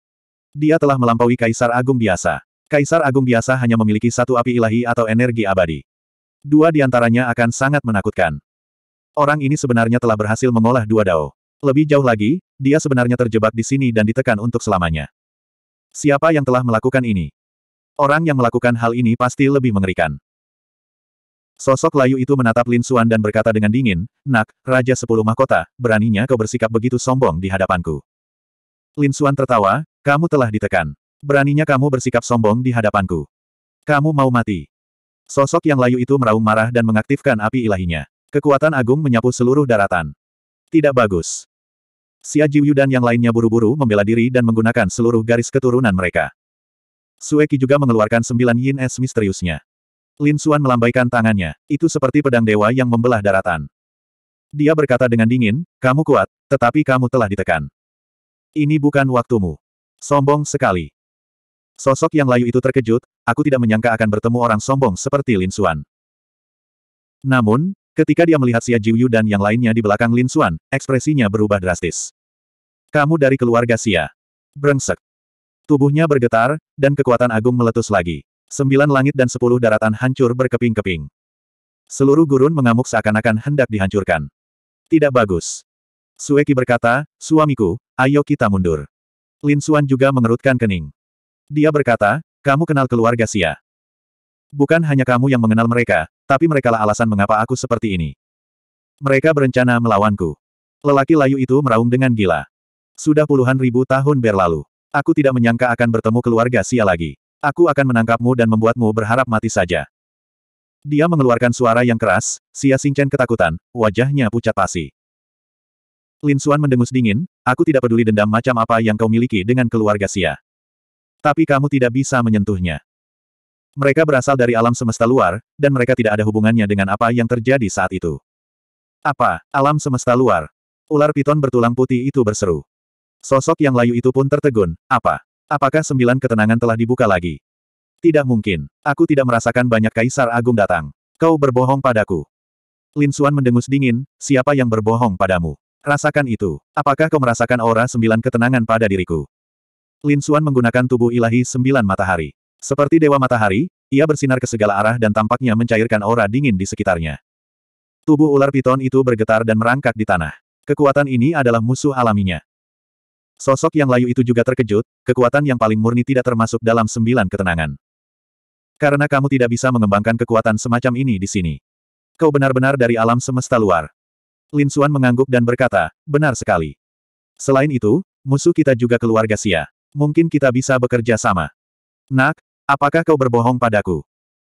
Dia telah melampaui Kaisar Agung biasa. Kaisar Agung biasa hanya memiliki satu api ilahi atau energi abadi. Dua di antaranya akan sangat menakutkan. Orang ini sebenarnya telah berhasil mengolah dua dao. Lebih jauh lagi, dia sebenarnya terjebak di sini dan ditekan untuk selamanya. Siapa yang telah melakukan ini? Orang yang melakukan hal ini pasti lebih mengerikan. Sosok layu itu menatap Lin Suan dan berkata dengan dingin, Nak, Raja Sepuluh Mahkota, beraninya kau bersikap begitu sombong di hadapanku. Lin Suan tertawa, kamu telah ditekan. Beraninya kamu bersikap sombong di hadapanku. Kamu mau mati. Sosok yang layu itu meraung marah dan mengaktifkan api ilahinya. Kekuatan agung menyapu seluruh daratan. Tidak bagus. Xia Jiuyu dan yang lainnya buru-buru membela diri dan menggunakan seluruh garis keturunan mereka. Sueki juga mengeluarkan sembilan yin es misteriusnya. Lin Suan melambaikan tangannya, itu seperti pedang dewa yang membelah daratan. Dia berkata dengan dingin, kamu kuat, tetapi kamu telah ditekan. Ini bukan waktumu. Sombong sekali. Sosok yang layu itu terkejut, aku tidak menyangka akan bertemu orang sombong seperti Lin Suan. Namun, ketika dia melihat Xia Jiuyu dan yang lainnya di belakang Lin Suan, ekspresinya berubah drastis. Kamu dari keluarga Xia. Brengsek. Tubuhnya bergetar, dan kekuatan agung meletus lagi. Sembilan langit dan sepuluh daratan hancur berkeping-keping. Seluruh gurun mengamuk seakan-akan hendak dihancurkan. Tidak bagus. Sueki berkata, suamiku, ayo kita mundur. Lin Suan juga mengerutkan kening. Dia berkata, kamu kenal keluarga Sia. Bukan hanya kamu yang mengenal mereka, tapi merekalah alasan mengapa aku seperti ini. Mereka berencana melawanku. Lelaki layu itu meraung dengan gila. Sudah puluhan ribu tahun berlalu. Aku tidak menyangka akan bertemu keluarga Sia lagi. Aku akan menangkapmu dan membuatmu berharap mati saja. Dia mengeluarkan suara yang keras, Xia Xingchen ketakutan, wajahnya pucat pasi. Lin Xuan mendengus dingin, aku tidak peduli dendam macam apa yang kau miliki dengan keluarga Sia. Tapi kamu tidak bisa menyentuhnya. Mereka berasal dari alam semesta luar, dan mereka tidak ada hubungannya dengan apa yang terjadi saat itu. Apa, alam semesta luar? Ular piton bertulang putih itu berseru. Sosok yang layu itu pun tertegun, apa? Apakah sembilan ketenangan telah dibuka lagi? Tidak mungkin. Aku tidak merasakan banyak kaisar agung datang. Kau berbohong padaku. Lin Xuan mendengus dingin, siapa yang berbohong padamu? Rasakan itu. Apakah kau merasakan aura sembilan ketenangan pada diriku? Lin Xuan menggunakan tubuh ilahi sembilan matahari. Seperti dewa matahari, ia bersinar ke segala arah dan tampaknya mencairkan aura dingin di sekitarnya. Tubuh ular piton itu bergetar dan merangkak di tanah. Kekuatan ini adalah musuh alaminya. Sosok yang layu itu juga terkejut, kekuatan yang paling murni tidak termasuk dalam sembilan ketenangan. Karena kamu tidak bisa mengembangkan kekuatan semacam ini di sini. Kau benar-benar dari alam semesta luar. Lin Suan mengangguk dan berkata, benar sekali. Selain itu, musuh kita juga keluarga Sia. Mungkin kita bisa bekerja sama. Nak, apakah kau berbohong padaku?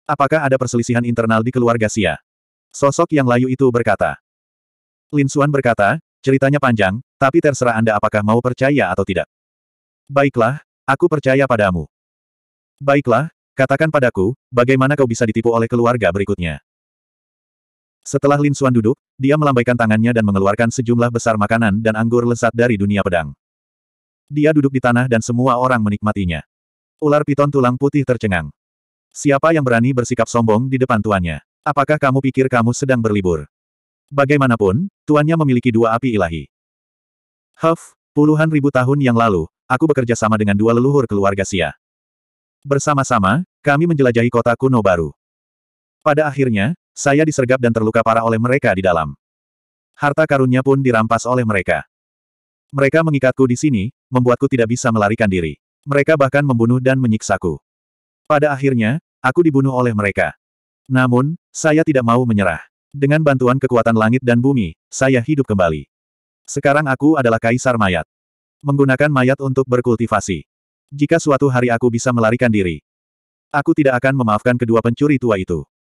Apakah ada perselisihan internal di keluarga Sia? Sosok yang layu itu berkata. Lin Suan berkata, Ceritanya panjang, tapi terserah Anda apakah mau percaya atau tidak. Baiklah, aku percaya padamu. Baiklah, katakan padaku, bagaimana kau bisa ditipu oleh keluarga berikutnya. Setelah Lin Xuan duduk, dia melambaikan tangannya dan mengeluarkan sejumlah besar makanan dan anggur lezat dari dunia pedang. Dia duduk di tanah dan semua orang menikmatinya. Ular piton tulang putih tercengang. Siapa yang berani bersikap sombong di depan tuannya? Apakah kamu pikir kamu sedang berlibur? Bagaimanapun, tuannya memiliki dua api ilahi. Huff, puluhan ribu tahun yang lalu, aku bekerja sama dengan dua leluhur keluarga Sia. Bersama-sama, kami menjelajahi kota kuno baru. Pada akhirnya, saya disergap dan terluka parah oleh mereka di dalam. Harta karunnya pun dirampas oleh mereka. Mereka mengikatku di sini, membuatku tidak bisa melarikan diri. Mereka bahkan membunuh dan menyiksaku. Pada akhirnya, aku dibunuh oleh mereka. Namun, saya tidak mau menyerah. Dengan bantuan kekuatan langit dan bumi, saya hidup kembali. Sekarang aku adalah kaisar mayat. Menggunakan mayat untuk berkultivasi. Jika suatu hari aku bisa melarikan diri, aku tidak akan memaafkan kedua pencuri tua itu.